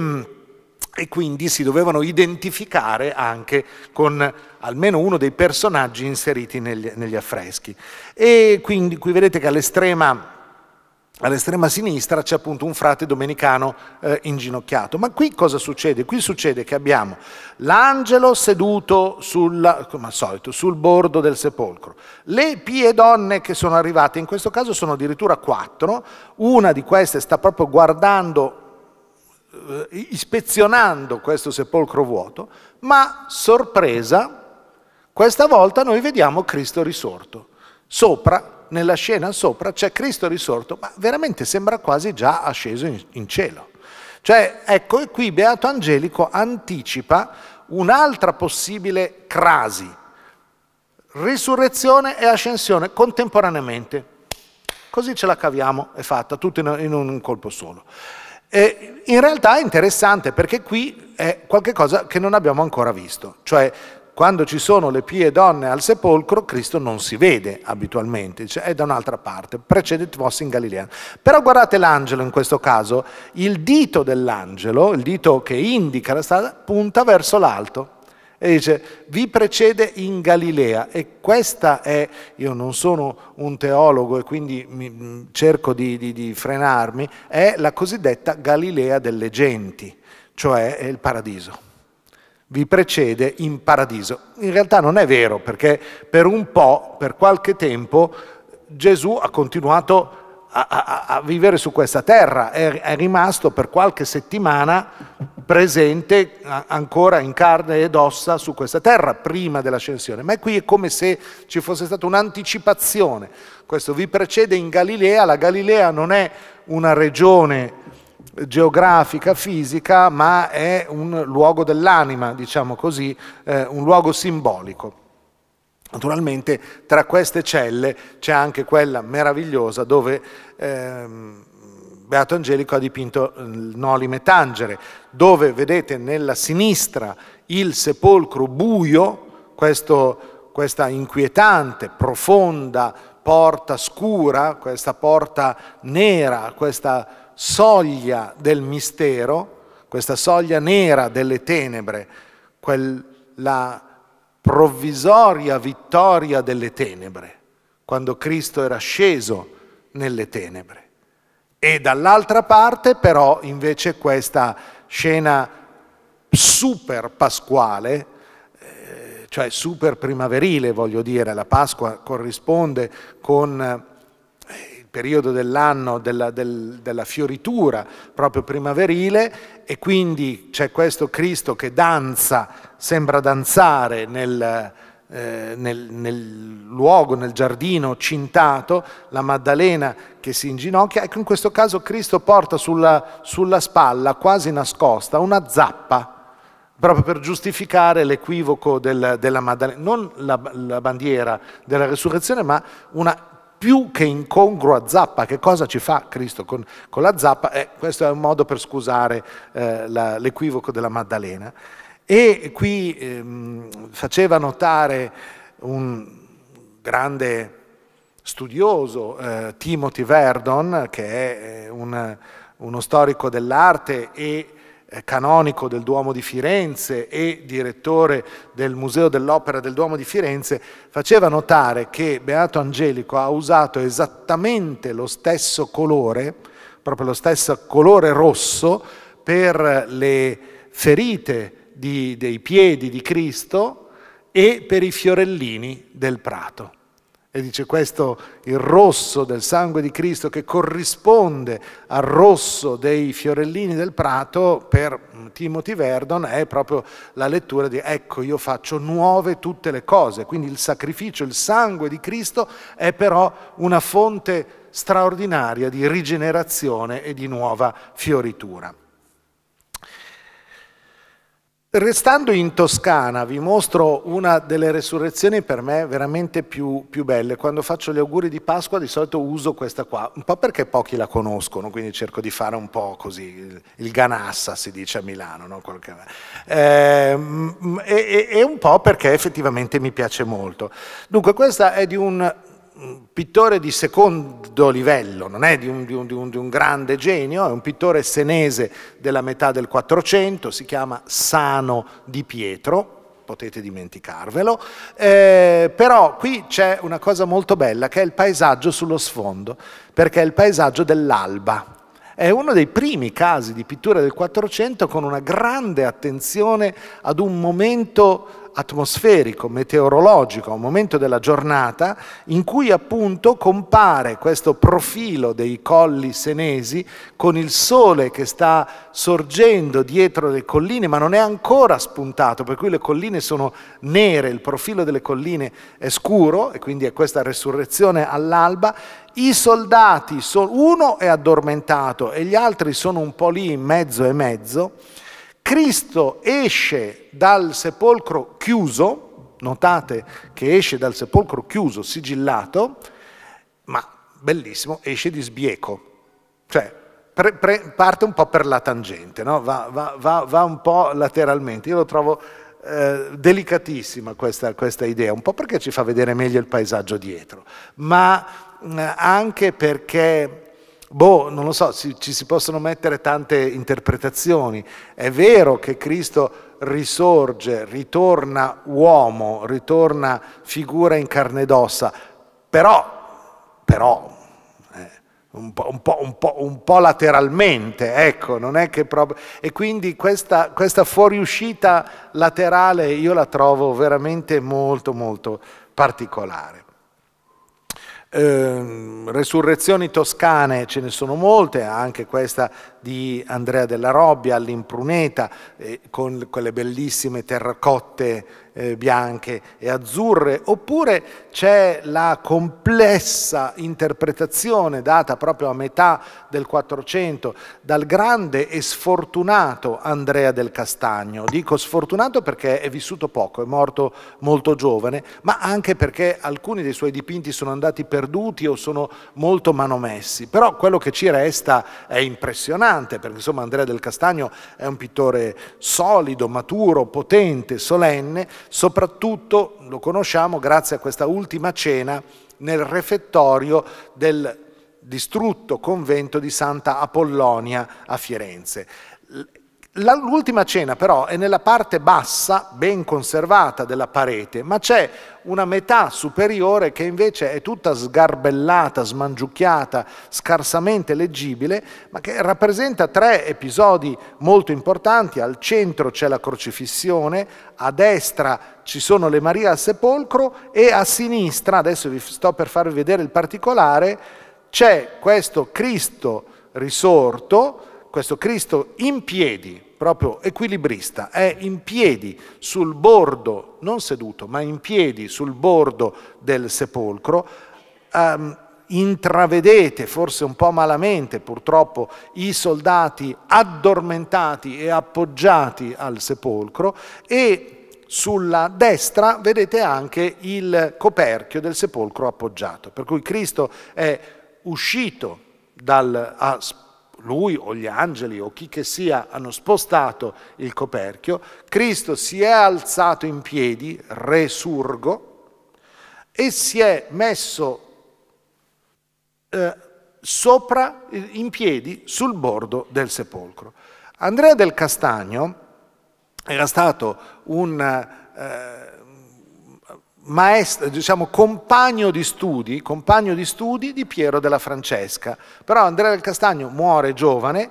e quindi si dovevano identificare anche con almeno uno dei personaggi inseriti negli, negli affreschi. E quindi qui vedete che all'estrema all'estrema sinistra c'è appunto un frate domenicano eh, inginocchiato. Ma qui cosa succede? Qui succede che abbiamo l'angelo seduto sul, come al solito, sul bordo del sepolcro, le pie donne che sono arrivate, in questo caso sono addirittura quattro, una di queste sta proprio guardando eh, ispezionando questo sepolcro vuoto, ma sorpresa, questa volta noi vediamo Cristo risorto. Sopra, nella scena sopra, c'è Cristo risorto, ma veramente sembra quasi già asceso in, in cielo. Cioè, ecco, e qui Beato Angelico anticipa un'altra possibile crasi, risurrezione e ascensione contemporaneamente. Così ce la caviamo, è fatta, tutto in un colpo solo. Eh, in realtà è interessante perché qui è qualcosa che non abbiamo ancora visto, cioè quando ci sono le pie donne al sepolcro, Cristo non si vede abitualmente, cioè è da un'altra parte, precedit vos in Galilea. Però guardate l'angelo in questo caso, il dito dell'angelo, il dito che indica la strada, punta verso l'alto e dice vi precede in Galilea e questa è, io non sono un teologo e quindi mi, mm, cerco di, di, di frenarmi, è la cosiddetta Galilea delle genti, cioè il paradiso vi precede in paradiso. In realtà non è vero, perché per un po', per qualche tempo, Gesù ha continuato a a, a, vivere su questa terra, è, è, rimasto per qualche settimana presente ancora in carne ed ossa su questa terra prima dell'ascensione, ma qui è come se ci fosse stata un'anticipazione. Questo vi precede in Galilea, la Galilea non è una regione geografica, fisica, ma è un luogo dell'anima, diciamo così, eh, un luogo simbolico. Naturalmente tra queste celle c'è anche quella meravigliosa dove ehm, Beato Angelico ha dipinto ehm, il Nolime Tangere, dove vedete nella sinistra il sepolcro buio, questo, questa inquietante, profonda porta scura, questa porta nera, questa soglia del mistero, questa soglia nera delle tenebre, quella provvisoria vittoria delle tenebre, quando Cristo era sceso nelle tenebre. E dall'altra parte però invece questa scena super pasquale, eh, cioè super primaverile, voglio dire, la Pasqua corrisponde con periodo dell'anno della, del, della, fioritura proprio primaverile e quindi c'è questo Cristo che danza, sembra danzare nel, eh, nel, nel luogo, nel giardino cintato, la Maddalena che si inginocchia, ecco in questo caso Cristo porta sulla, sulla spalla, quasi nascosta, una zappa, proprio per giustificare l'equivoco del, della Maddalena, non la, la, bandiera della resurrezione, ma una più che incongrua zappa, che cosa ci fa Cristo con, con la zappa? Eh, questo è un modo per scusare eh, la, l'equivoco della Maddalena. E qui ehm, faceva notare un grande studioso, eh, Timothy Verdon, che è eh, un, uno storico dell'arte e eh, canonico del Duomo di Firenze e direttore del Museo dell'Opera del Duomo di Firenze, faceva notare che Beato Angelico ha usato esattamente lo stesso colore, proprio lo stesso colore rosso, per le ferite di, dei piedi di Cristo e per i fiorellini del prato. E dice questo il rosso del sangue di Cristo che corrisponde al rosso dei fiorellini del prato per mm, Timothy Verdon è proprio la lettura di ecco io faccio nuove tutte le cose. Quindi il sacrificio, il sangue di Cristo è però una fonte straordinaria di rigenerazione e di nuova fioritura. Restando in Toscana vi mostro una delle resurrezioni per me veramente più, più, belle. Quando faccio gli auguri di Pasqua di solito uso questa qua, un po' perché pochi la conoscono, quindi cerco di fare un po' così, il ganassa si dice a Milano, no? Ehm, e, e, e un po' perché effettivamente mi piace molto. Dunque questa è di un pittore di secondo livello, non è di un, di, un, di un, grande genio, è un pittore senese della metà del 400, si chiama Sano di Pietro, potete dimenticarvelo, eh, però qui c'è una cosa molto bella che è il paesaggio sullo sfondo, perché è il paesaggio dell'alba. È uno dei primi casi di pittura del 400 con una grande attenzione ad un momento atmosferico, meteorologico, a un momento della giornata in cui appunto compare questo profilo dei colli senesi con il sole che sta sorgendo dietro le colline ma non è ancora spuntato, per cui le colline sono nere, il profilo delle colline è scuro e quindi è questa resurrezione all'alba i soldati, sono, uno è addormentato e gli altri sono un po' lì in mezzo e mezzo, Cristo esce dal sepolcro chiuso, notate che esce dal sepolcro chiuso, sigillato, ma bellissimo, esce di sbieco. Cioè, pre, pre, parte un po' per la tangente, no? va, va, va, va, un po' lateralmente. Io lo trovo eh, delicatissima questa, questa idea, un po' perché ci fa vedere meglio il paesaggio dietro, ma eh, anche perché boh, non lo so, ci, ci si possono mettere tante interpretazioni. È vero che Cristo risorge, ritorna uomo, ritorna figura in carne ed ossa, però, però eh, un, po', un, po', un, po', un, po', lateralmente, ecco, non è che proprio... E quindi questa, questa fuoriuscita laterale io la trovo veramente molto, molto particolare. Ehm, resurrezioni toscane ce ne sono molte, anche questa di Andrea della Robbia all'Impruneta, eh, con quelle bellissime terracotte eh, bianche e azzurre, oppure c'è la complessa interpretazione data proprio a metà del Quattrocento dal grande e sfortunato Andrea del Castagno. Dico sfortunato perché è vissuto poco, è morto molto giovane, ma anche perché alcuni dei suoi dipinti sono andati perduti o sono molto manomessi. Però quello che ci resta è impressionante, perché insomma Andrea del Castagno è un pittore solido, maturo, potente, solenne, soprattutto lo conosciamo grazie a questa ultima cena nel refettorio del distrutto convento di Santa Apollonia a Firenze L'ultima cena però è nella parte bassa, ben conservata della parete, ma c'è una metà superiore che invece è tutta sgarbellata, smangiucchiata, scarsamente leggibile, ma che rappresenta tre episodi molto importanti. Al centro c'è la crocifissione, a destra ci sono le Maria al sepolcro e a sinistra, adesso vi sto per farvi vedere il particolare, c'è questo Cristo risorto, questo Cristo in piedi, proprio equilibrista, è in piedi sul bordo, non seduto, ma in piedi sul bordo del sepolcro, um, intravedete forse un po' malamente purtroppo i soldati addormentati e appoggiati al sepolcro e sulla destra vedete anche il coperchio del sepolcro appoggiato, per cui Cristo è uscito dal, ha lui o gli angeli o chi che sia hanno spostato il coperchio, Cristo si è alzato in piedi, resurgo, e si è messo eh, sopra, in piedi, sul bordo del sepolcro. Andrea del Castagno era stato un... Eh, maestro, diciamo, compagno di, studi, compagno di studi di Piero della Francesca. Però Andrea del Castagno muore giovane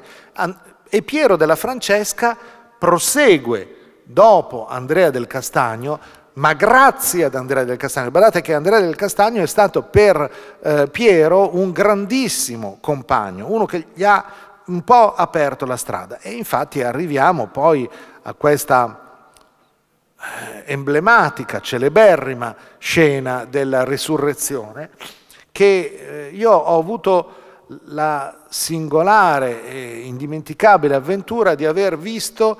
e Piero della Francesca prosegue dopo Andrea del Castagno ma grazie ad Andrea del Castagno. Guardate che Andrea del Castagno è stato per eh, Piero un grandissimo compagno, uno che gli ha un po' aperto la strada. E infatti arriviamo poi a questa eh, emblematica, celeberrima scena della risurrezione, che eh, io ho avuto la singolare e indimenticabile avventura di aver visto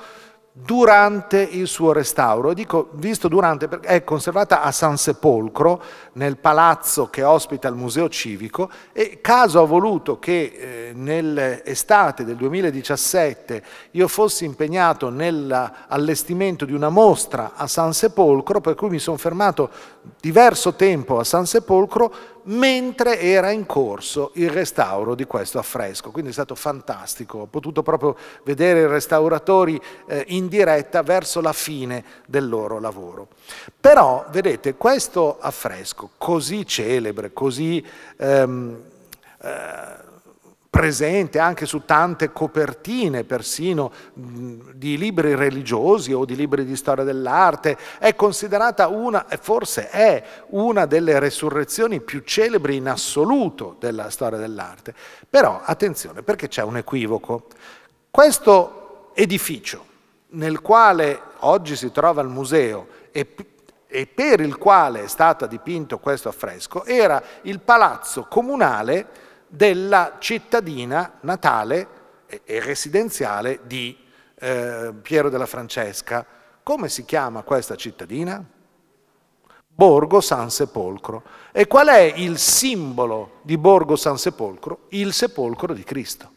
durante il suo restauro. Dico visto durante perché è conservata a San Sepolcro, nel palazzo che ospita il Museo Civico e caso ha voluto che eh, nell'estate del 2017 io fossi impegnato nell'allestimento di una mostra a San Sepolcro, per cui mi sono fermato diverso tempo a San Sepolcro mentre era in corso il restauro di questo affresco, quindi è stato fantastico, ho potuto proprio vedere i restauratori eh, in diretta verso la fine del loro lavoro. Però, vedete, questo affresco così celebre, così... Ehm, eh, presente anche su tante copertine, persino di libri religiosi o di libri di storia dell'arte, è considerata una, forse è una delle resurrezioni più celebri in assoluto della storia dell'arte. Però attenzione perché c'è un equivoco. Questo edificio nel quale oggi si trova il museo e e per il quale è stato dipinto questo affresco era il palazzo comunale della cittadina natale e residenziale di eh, Piero della Francesca. Come si chiama questa cittadina? Borgo San Sepolcro. E qual è il simbolo di Borgo San Sepolcro? Il sepolcro di Cristo.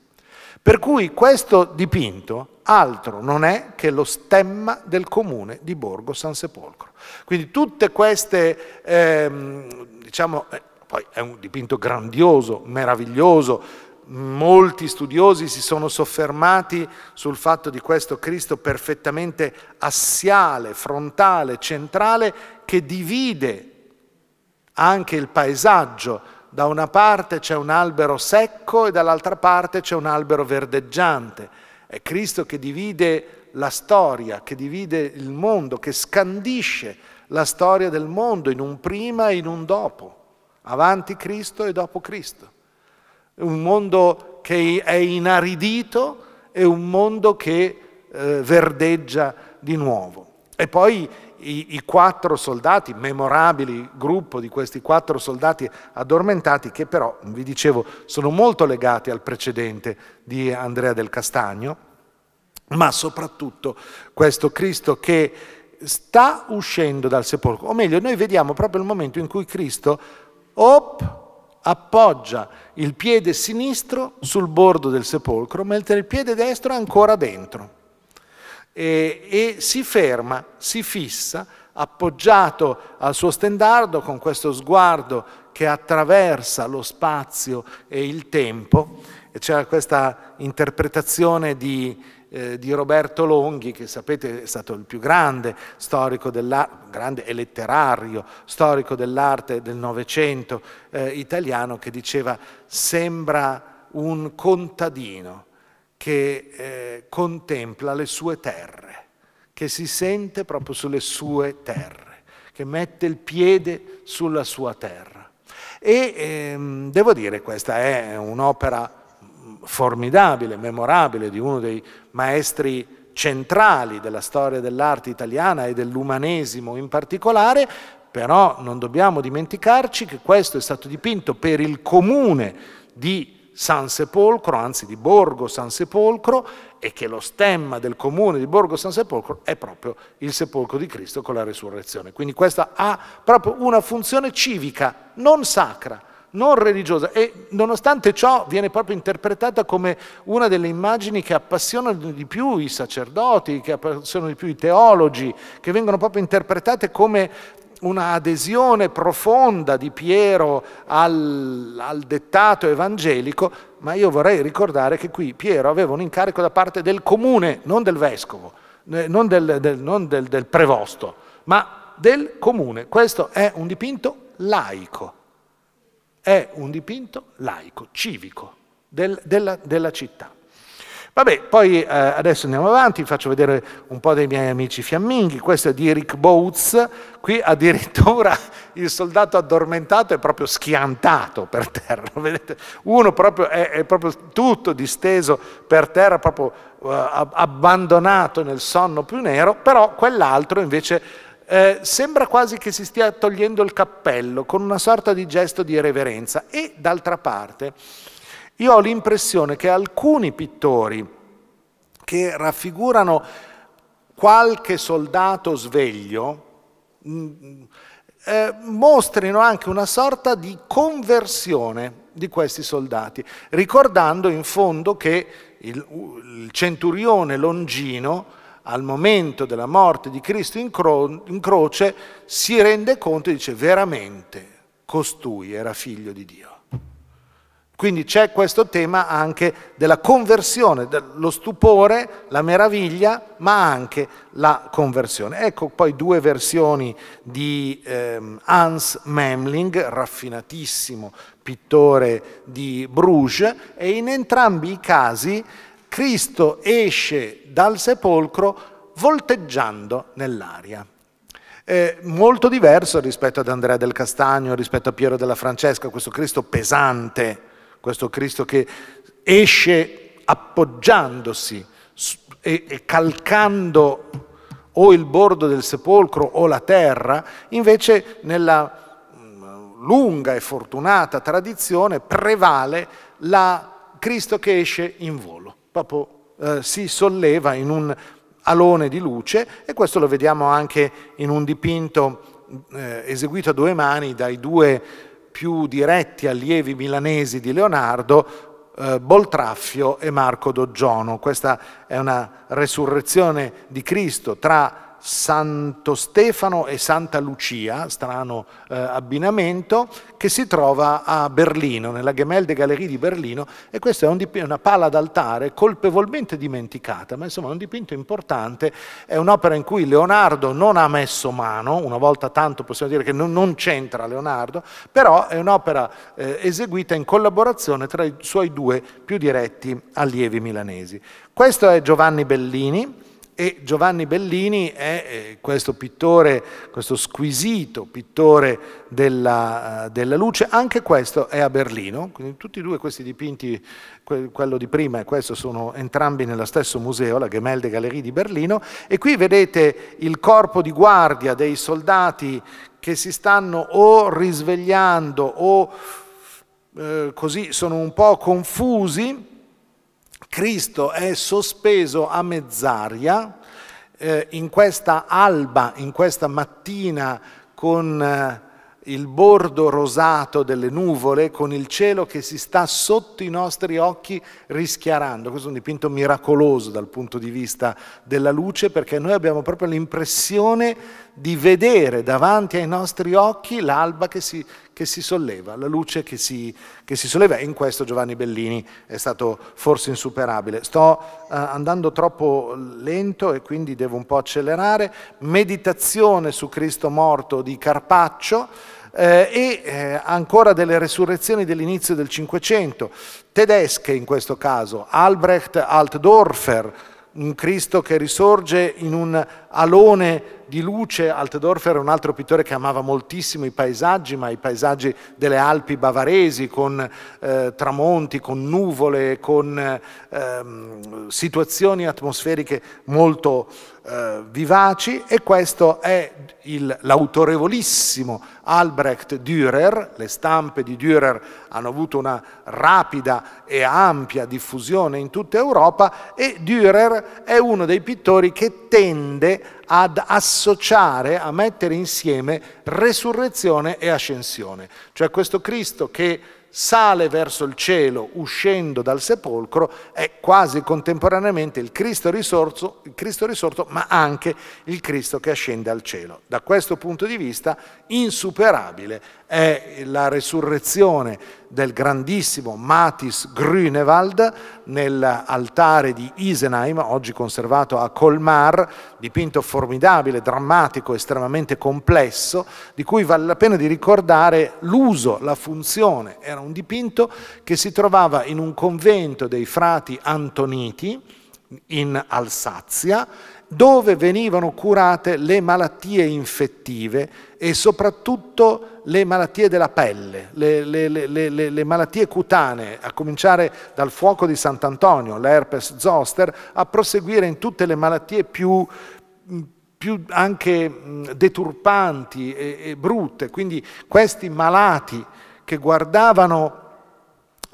Per cui questo dipinto altro non è che lo stemma del comune di Borgo San Sepolcro. Quindi tutte queste ehm, diciamo, poi è un dipinto grandioso, meraviglioso, molti studiosi si sono soffermati sul fatto di questo Cristo perfettamente assiale, frontale, centrale, che divide anche il paesaggio. Da una parte c'è un albero secco e dall'altra parte c'è un albero verdeggiante. È Cristo che divide la storia, che divide il mondo, che scandisce la storia del mondo in un prima e in un dopo avanti Cristo e dopo Cristo. Un mondo che è inaridito e un mondo che eh, verdeggia di nuovo. E poi i, i, quattro soldati, memorabili gruppo di questi quattro soldati addormentati, che però, vi dicevo, sono molto legati al precedente di Andrea del Castagno, ma soprattutto questo Cristo che sta uscendo dal sepolcro, o meglio, noi vediamo proprio il momento in cui Cristo op, appoggia il piede sinistro sul bordo del sepolcro, mentre il piede destro è ancora dentro. E, e si ferma, si fissa, appoggiato al suo stendardo con questo sguardo che attraversa lo spazio e il tempo. E c'è questa interpretazione di eh, di Roberto Longhi, che sapete è stato il più grande storico dell'arte, grande e letterario storico dell'arte del Novecento eh, italiano, che diceva sembra un contadino che eh, contempla le sue terre, che si sente proprio sulle sue terre, che mette il piede sulla sua terra. E ehm, devo dire, questa è un'opera formidabile, memorabile, di uno dei maestri centrali della storia dell'arte italiana e dell'umanesimo in particolare, però non dobbiamo dimenticarci che questo è stato dipinto per il comune di San Sepolcro, anzi di Borgo San Sepolcro, e che lo stemma del comune di Borgo San Sepolcro è proprio il sepolcro di Cristo con la resurrezione. Quindi questa ha proprio una funzione civica, non sacra, non religiosa e nonostante ciò viene proprio interpretata come una delle immagini che appassionano di più i sacerdoti, che appassionano di più i teologi, che vengono proprio interpretate come una adesione profonda di Piero al, al, dettato evangelico, ma io vorrei ricordare che qui Piero aveva un incarico da parte del comune, non del vescovo, non del, del, non del, del prevosto, ma del comune. Questo è un dipinto laico è un dipinto laico, civico, del, della, della, città. Vabbè, poi eh, adesso andiamo avanti, vi faccio vedere un po' dei miei amici fiamminghi. Questo è di Eric Boutz, qui addirittura il soldato addormentato è proprio schiantato per terra, vedete? Uno proprio, è, è proprio tutto disteso per terra, proprio eh, abbandonato nel sonno più nero, però quell'altro invece eh, sembra quasi che si stia togliendo il cappello con una sorta di gesto di reverenza e d'altra parte io ho l'impressione che alcuni pittori che raffigurano qualche soldato sveglio mm, eh, mostrino anche una sorta di conversione di questi soldati, ricordando in fondo che il, il centurione Longino al momento della morte di Cristo in, cro in croce, si rende conto e dice veramente costui era figlio di Dio. Quindi c'è questo tema anche della conversione, dello stupore, la meraviglia, ma anche la conversione. Ecco poi due versioni di ehm, Hans Memling, raffinatissimo pittore di Bruges, e in entrambi i casi Cristo esce dal sepolcro volteggiando nell'aria. Eh, molto diverso rispetto ad Andrea del Castagno, rispetto a Piero della Francesca, questo Cristo pesante, questo Cristo che esce appoggiandosi e, e calcando o il bordo del sepolcro o la terra, invece nella mm, lunga e fortunata tradizione prevale la Cristo che esce in volo proprio eh, si solleva in un alone di luce e questo lo vediamo anche in un dipinto eh, eseguito a due mani dai due più diretti allievi milanesi di Leonardo, eh, Boltraffio e Marco Doggiono. Questa è una resurrezione di Cristo tra Santo Stefano e Santa Lucia, strano eh, abbinamento, che si trova a Berlino, nella Gemelde Galerie di Berlino, e questa è un una pala d'altare colpevolmente dimenticata, ma insomma è un dipinto importante, è un'opera in cui Leonardo non ha messo mano, una volta tanto possiamo dire che non, non c'entra Leonardo, però è un'opera eh, eseguita in collaborazione tra i suoi due più diretti allievi milanesi. Questo è Giovanni Bellini, e Giovanni Bellini è eh, questo pittore, questo squisito pittore della, eh, della, luce, anche questo è a Berlino, quindi tutti e due questi dipinti, quello di prima e questo, sono entrambi nello stesso museo, la Gemelde Galerie di Berlino, e qui vedete il corpo di guardia dei soldati che si stanno o risvegliando o eh, così sono un po' confusi, Cristo è sospeso a mezz'aria eh, in questa alba, in questa mattina con eh, il bordo rosato delle nuvole, con il cielo che si sta sotto i nostri occhi rischiarando. Questo è un dipinto miracoloso dal punto di vista della luce perché noi abbiamo proprio l'impressione di vedere davanti ai nostri occhi l'alba che si, che si solleva, la luce che si, che si, solleva. E in questo Giovanni Bellini è stato forse insuperabile. Sto eh, andando troppo lento e quindi devo un po' accelerare. Meditazione su Cristo morto di Carpaccio. Eh, e eh, ancora delle resurrezioni dell'inizio del Cinquecento, tedesche in questo caso, Albrecht Altdorfer, un Cristo che risorge in un alone di luce, Altdorfer era un altro pittore che amava moltissimo i paesaggi, ma i paesaggi delle Alpi bavaresi, con eh, tramonti, con nuvole, con ehm, situazioni atmosferiche molto eh, vivaci e questo è l'autorevolissimo Albrecht Dürer, le stampe di Dürer hanno avuto una rapida e ampia diffusione in tutta Europa e Dürer è uno dei pittori che tende ad associare, a mettere insieme resurrezione e ascensione. Cioè questo Cristo che sale verso il cielo uscendo dal sepolcro è quasi contemporaneamente il Cristo, risorso, il Cristo risorto, ma anche il Cristo che ascende al cielo. Da questo punto di vista insuperabile è la resurrezione del grandissimo Matis Grünewald nell'altare di Isenheim, oggi conservato a Colmar, dipinto formidabile, drammatico, estremamente complesso, di cui vale la pena di ricordare l'uso, la funzione. Era un dipinto che si trovava in un convento dei frati antoniti in Alsazia, dove venivano curate le malattie infettive e soprattutto le malattie della pelle, le, le, le, le malattie cutanee, a cominciare dal fuoco di Sant'Antonio, l'herpes zoster, a proseguire in tutte le malattie più, più anche deturpanti e, e brutte. Quindi questi malati che guardavano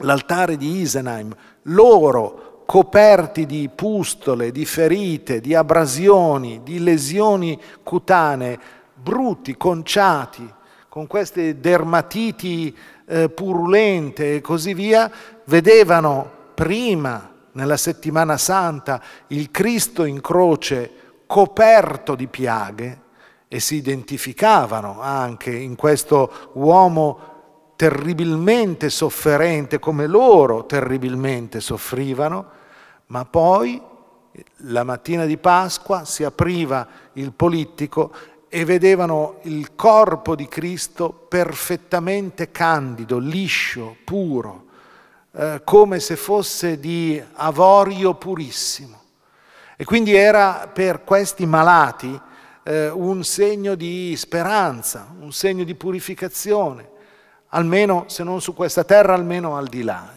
l'altare di Isenheim, loro coperti di pustole, di ferite, di abrasioni, di lesioni cutanee, brutti, conciati, con queste dermatiti eh, purulente e così via, vedevano prima, nella settimana santa, il Cristo in croce coperto di piaghe e si identificavano anche in questo uomo terribilmente sofferente come loro terribilmente soffrivano, ma poi la mattina di Pasqua si apriva il polittico e vedevano il corpo di Cristo perfettamente candido, liscio, puro, eh, come se fosse di avorio purissimo. E quindi era per questi malati eh, un segno di speranza, un segno di purificazione, almeno se non su questa terra, almeno al di là.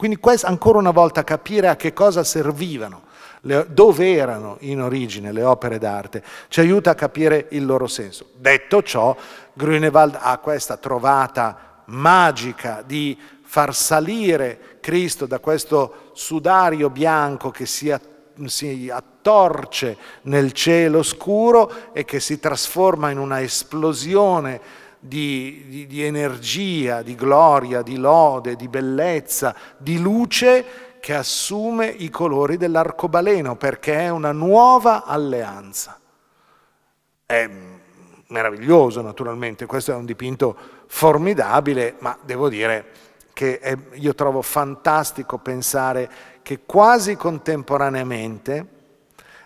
Quindi questo, ancora una volta capire a che cosa servivano, le, dove erano in origine le opere d'arte, ci aiuta a capire il loro senso. Detto ciò, Grunewald ha questa trovata magica di far salire Cristo da questo sudario bianco che si, att si attorce nel cielo scuro e che si trasforma in una esplosione di, di, di energia, di gloria, di lode, di bellezza, di luce che assume i colori dell'arcobaleno perché è una nuova alleanza. È meraviglioso naturalmente, questo è un dipinto formidabile, ma devo dire che è, io trovo fantastico pensare che quasi contemporaneamente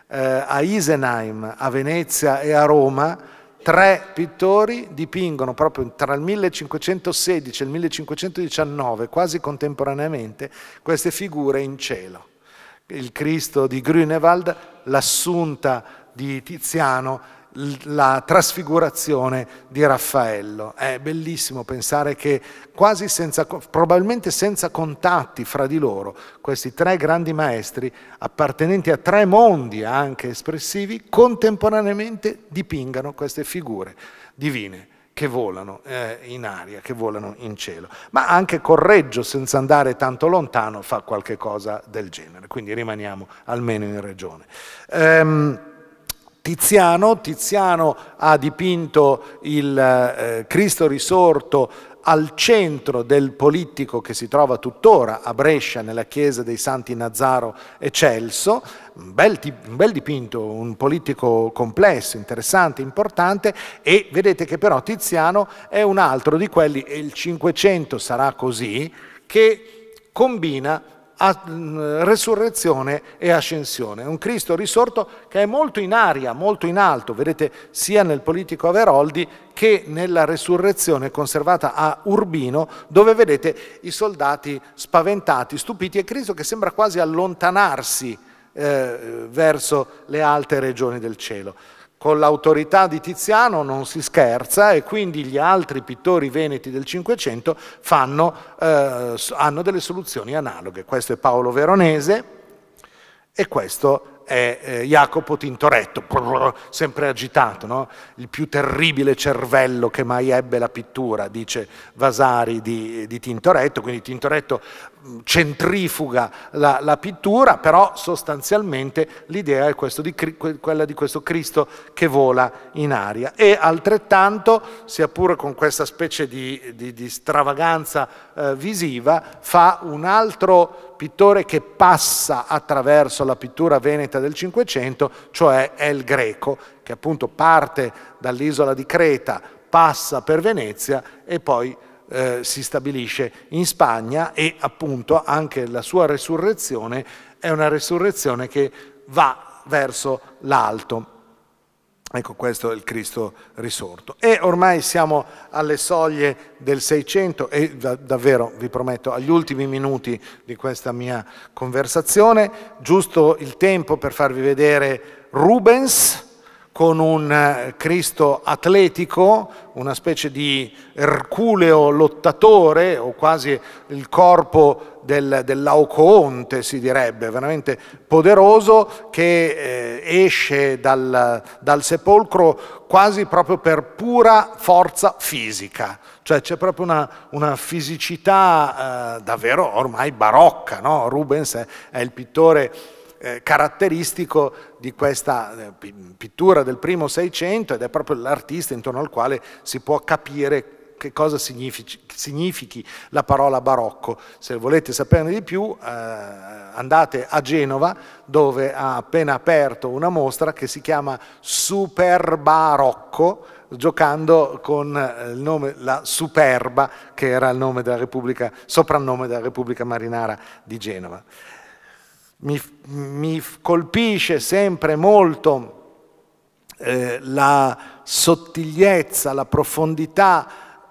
eh, a Isenheim, a Venezia e a Roma tre pittori dipingono proprio tra il 1516 e il 1519, quasi contemporaneamente, queste figure in cielo. Il Cristo di Grünewald, l'assunta di Tiziano la trasfigurazione di Raffaello. È bellissimo pensare che quasi senza, probabilmente senza contatti fra di loro, questi tre grandi maestri, appartenenti a tre mondi anche espressivi, contemporaneamente dipingano queste figure divine che volano eh, in aria, che volano in cielo. Ma anche Correggio, senza andare tanto lontano, fa qualche cosa del genere, quindi rimaniamo almeno in regione. Ehm, Tiziano. Tiziano ha dipinto il eh, Cristo risorto al centro del politico che si trova tuttora a Brescia nella chiesa dei Santi Nazaro e Celso, un bel, un bel, dipinto, un politico complesso, interessante, importante e vedete che però Tiziano è un altro di quelli, e il Cinquecento sarà così, che combina Mm, resurrezione e ascensione. Un Cristo risorto che è molto in aria, molto in alto, vedete sia nel politico Averoldi che nella resurrezione conservata a Urbino, dove vedete i soldati spaventati, stupiti e Cristo che sembra quasi allontanarsi eh, verso le alte regioni del cielo con l'autorità di Tiziano non si scherza e quindi gli altri pittori veneti del Cinquecento eh, hanno delle soluzioni analoghe. Questo è Paolo Veronese e questo è eh, Jacopo Tintoretto, brrr, sempre agitato, no? il più terribile cervello che mai ebbe la pittura, dice Vasari di, di Tintoretto, quindi Tintoretto centrifuga la, la, pittura, però sostanzialmente l'idea è di, quella di questo Cristo che vola in aria. E altrettanto, sia pure con questa specie di, di, di stravaganza eh, visiva, fa un altro pittore che passa attraverso la pittura veneta del Cinquecento, cioè è il greco, che appunto parte dall'isola di Creta, passa per Venezia e poi eh, si stabilisce in Spagna e appunto anche la sua resurrezione è una resurrezione che va verso l'alto. Ecco, questo è il Cristo risorto. E ormai siamo alle soglie del Seicento e da, davvero, vi prometto, agli ultimi minuti di questa mia conversazione, giusto il tempo per farvi vedere Rubens, con un eh, Cristo atletico, una specie di Erculeo lottatore o quasi il corpo del, dell'Aucoonte si direbbe, veramente poderoso che eh, esce dal, dal sepolcro quasi proprio per pura forza fisica cioè c'è proprio una, una fisicità eh, davvero ormai barocca, no? Rubens è, è il pittore eh, caratteristico di questa eh, pittura del primo Seicento ed è proprio l'artista intorno al quale si può capire che cosa significhi, significhi, la parola barocco. Se volete saperne di più eh, andate a Genova dove ha appena aperto una mostra che si chiama Super Barocco giocando con eh, il nome la Superba che era il nome della Repubblica, soprannome della Repubblica Marinara di Genova mi, mi colpisce sempre molto eh, la sottigliezza, la profondità,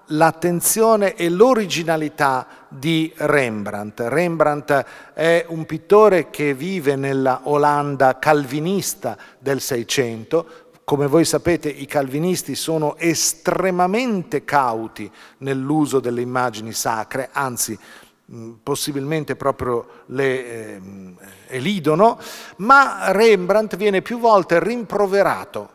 l'attenzione e l'originalità di Rembrandt. Rembrandt è un pittore che vive nella Olanda calvinista del Seicento, come voi sapete i calvinisti sono estremamente cauti nell'uso delle immagini sacre, anzi possibilmente proprio le eh, elidono, ma Rembrandt viene più volte rimproverato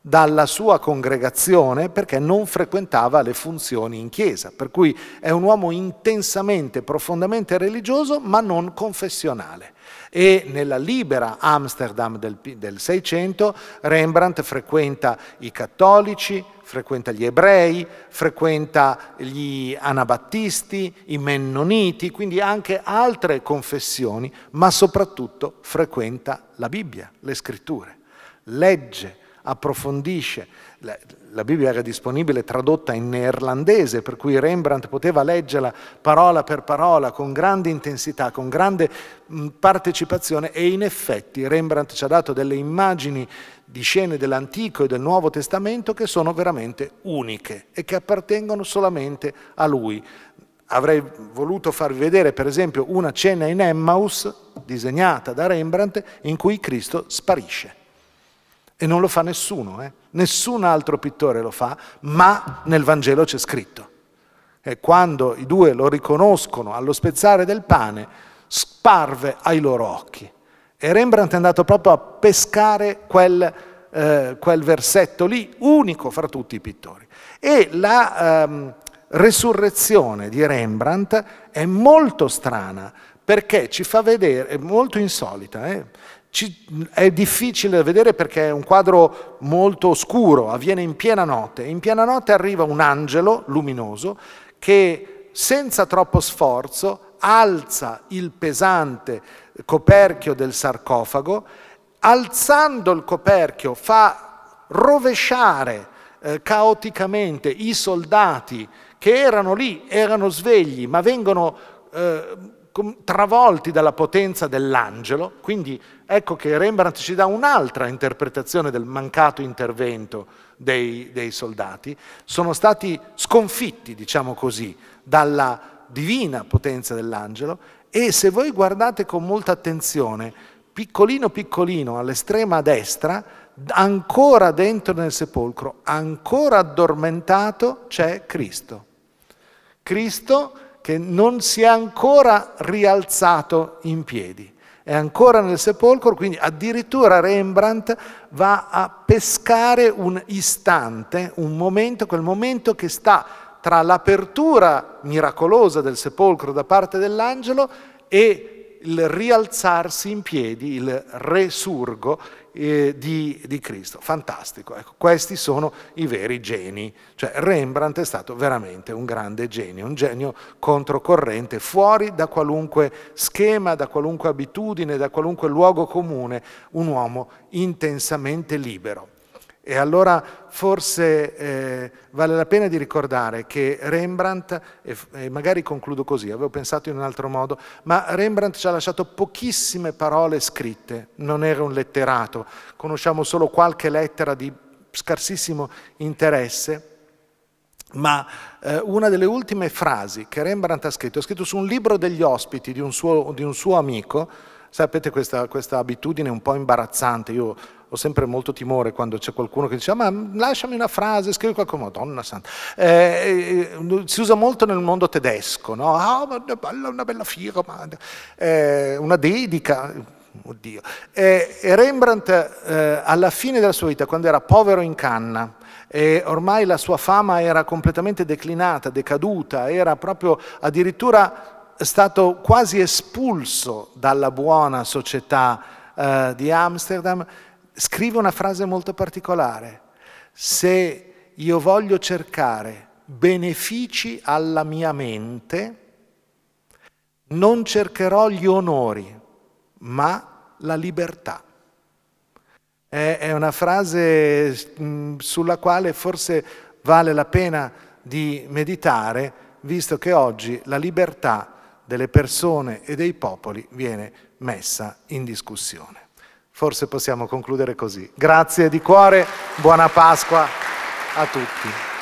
dalla sua congregazione perché non frequentava le funzioni in chiesa, per cui è un uomo intensamente, profondamente religioso ma non confessionale. E nella libera Amsterdam del, del 600 Rembrandt frequenta i cattolici, frequenta gli ebrei, frequenta gli anabattisti, i mennoniti, quindi anche altre confessioni, ma soprattutto frequenta la Bibbia, le scritture, legge, approfondisce la Bibbia era disponibile tradotta in neerlandese, per cui Rembrandt poteva leggerla parola per parola, con grande intensità, con grande partecipazione e in effetti Rembrandt ci ha dato delle immagini di scene dell'Antico e del Nuovo Testamento che sono veramente uniche e che appartengono solamente a lui. Avrei voluto farvi vedere per esempio una cena in Emmaus disegnata da Rembrandt in cui Cristo sparisce. E non lo fa nessuno, eh? Nessun altro pittore lo fa, ma nel Vangelo c'è scritto. E quando i due lo riconoscono allo spezzare del pane, sparve ai loro occhi. E Rembrandt è andato proprio a pescare quel, eh, quel versetto lì, unico fra tutti i pittori. E la ehm, resurrezione di Rembrandt è molto strana perché ci fa vedere, è molto insolita, eh? Ci, è difficile da vedere perché è un quadro molto oscuro, avviene in piena notte. In piena notte arriva un angelo luminoso che senza troppo sforzo alza il pesante coperchio del sarcofago, alzando il coperchio fa rovesciare eh, caoticamente i soldati che erano lì, erano svegli, ma vengono... Eh, travolti dalla potenza dell'angelo, quindi ecco che Rembrandt ci dà un'altra interpretazione del mancato intervento dei, dei soldati, sono stati sconfitti, diciamo così, dalla divina potenza dell'angelo e se voi guardate con molta attenzione, piccolino piccolino all'estrema destra, ancora dentro nel sepolcro, ancora addormentato, c'è Cristo. Cristo che non si è ancora rialzato in piedi, è ancora nel sepolcro, quindi addirittura Rembrandt va a pescare un istante, un momento, quel momento che sta tra l'apertura miracolosa del sepolcro da parte dell'angelo e il rialzarsi in piedi, il resurgo, eh, di, di, Cristo. Fantastico. Ecco, questi sono i veri geni. Cioè, Rembrandt è stato veramente un grande genio, un genio controcorrente, fuori da qualunque schema, da qualunque abitudine, da qualunque luogo comune, un uomo intensamente libero. E allora forse eh, vale la pena di ricordare che Rembrandt, e, e, magari concludo così, avevo pensato in un altro modo, ma Rembrandt ci ha lasciato pochissime parole scritte, non era un letterato, conosciamo solo qualche lettera di scarsissimo interesse, ma eh, una delle ultime frasi che Rembrandt ha scritto, ha scritto su un libro degli ospiti di un suo, di un suo amico, sapete questa, questa abitudine un po' imbarazzante, io ho sempre molto timore quando c'è qualcuno che dice ah, ma lasciami una frase, scrivi qualcosa, madonna santa. Eh, eh, eh si usa molto nel mondo tedesco, no? Ah, oh, una bella, una bella firma, eh, una dedica, oddio. E Rembrandt eh, alla fine della sua vita, quando era povero in canna, e ormai la sua fama era completamente declinata, decaduta, era proprio addirittura stato quasi espulso dalla buona società eh, di Amsterdam, scrive una frase molto particolare. Se io voglio cercare benefici alla mia mente, non cercherò gli onori, ma la libertà. È una frase mm, sulla quale forse vale la pena di meditare, visto che oggi la libertà delle persone e dei popoli viene messa in discussione. Forse possiamo concludere così. Grazie di cuore, buona Pasqua a tutti.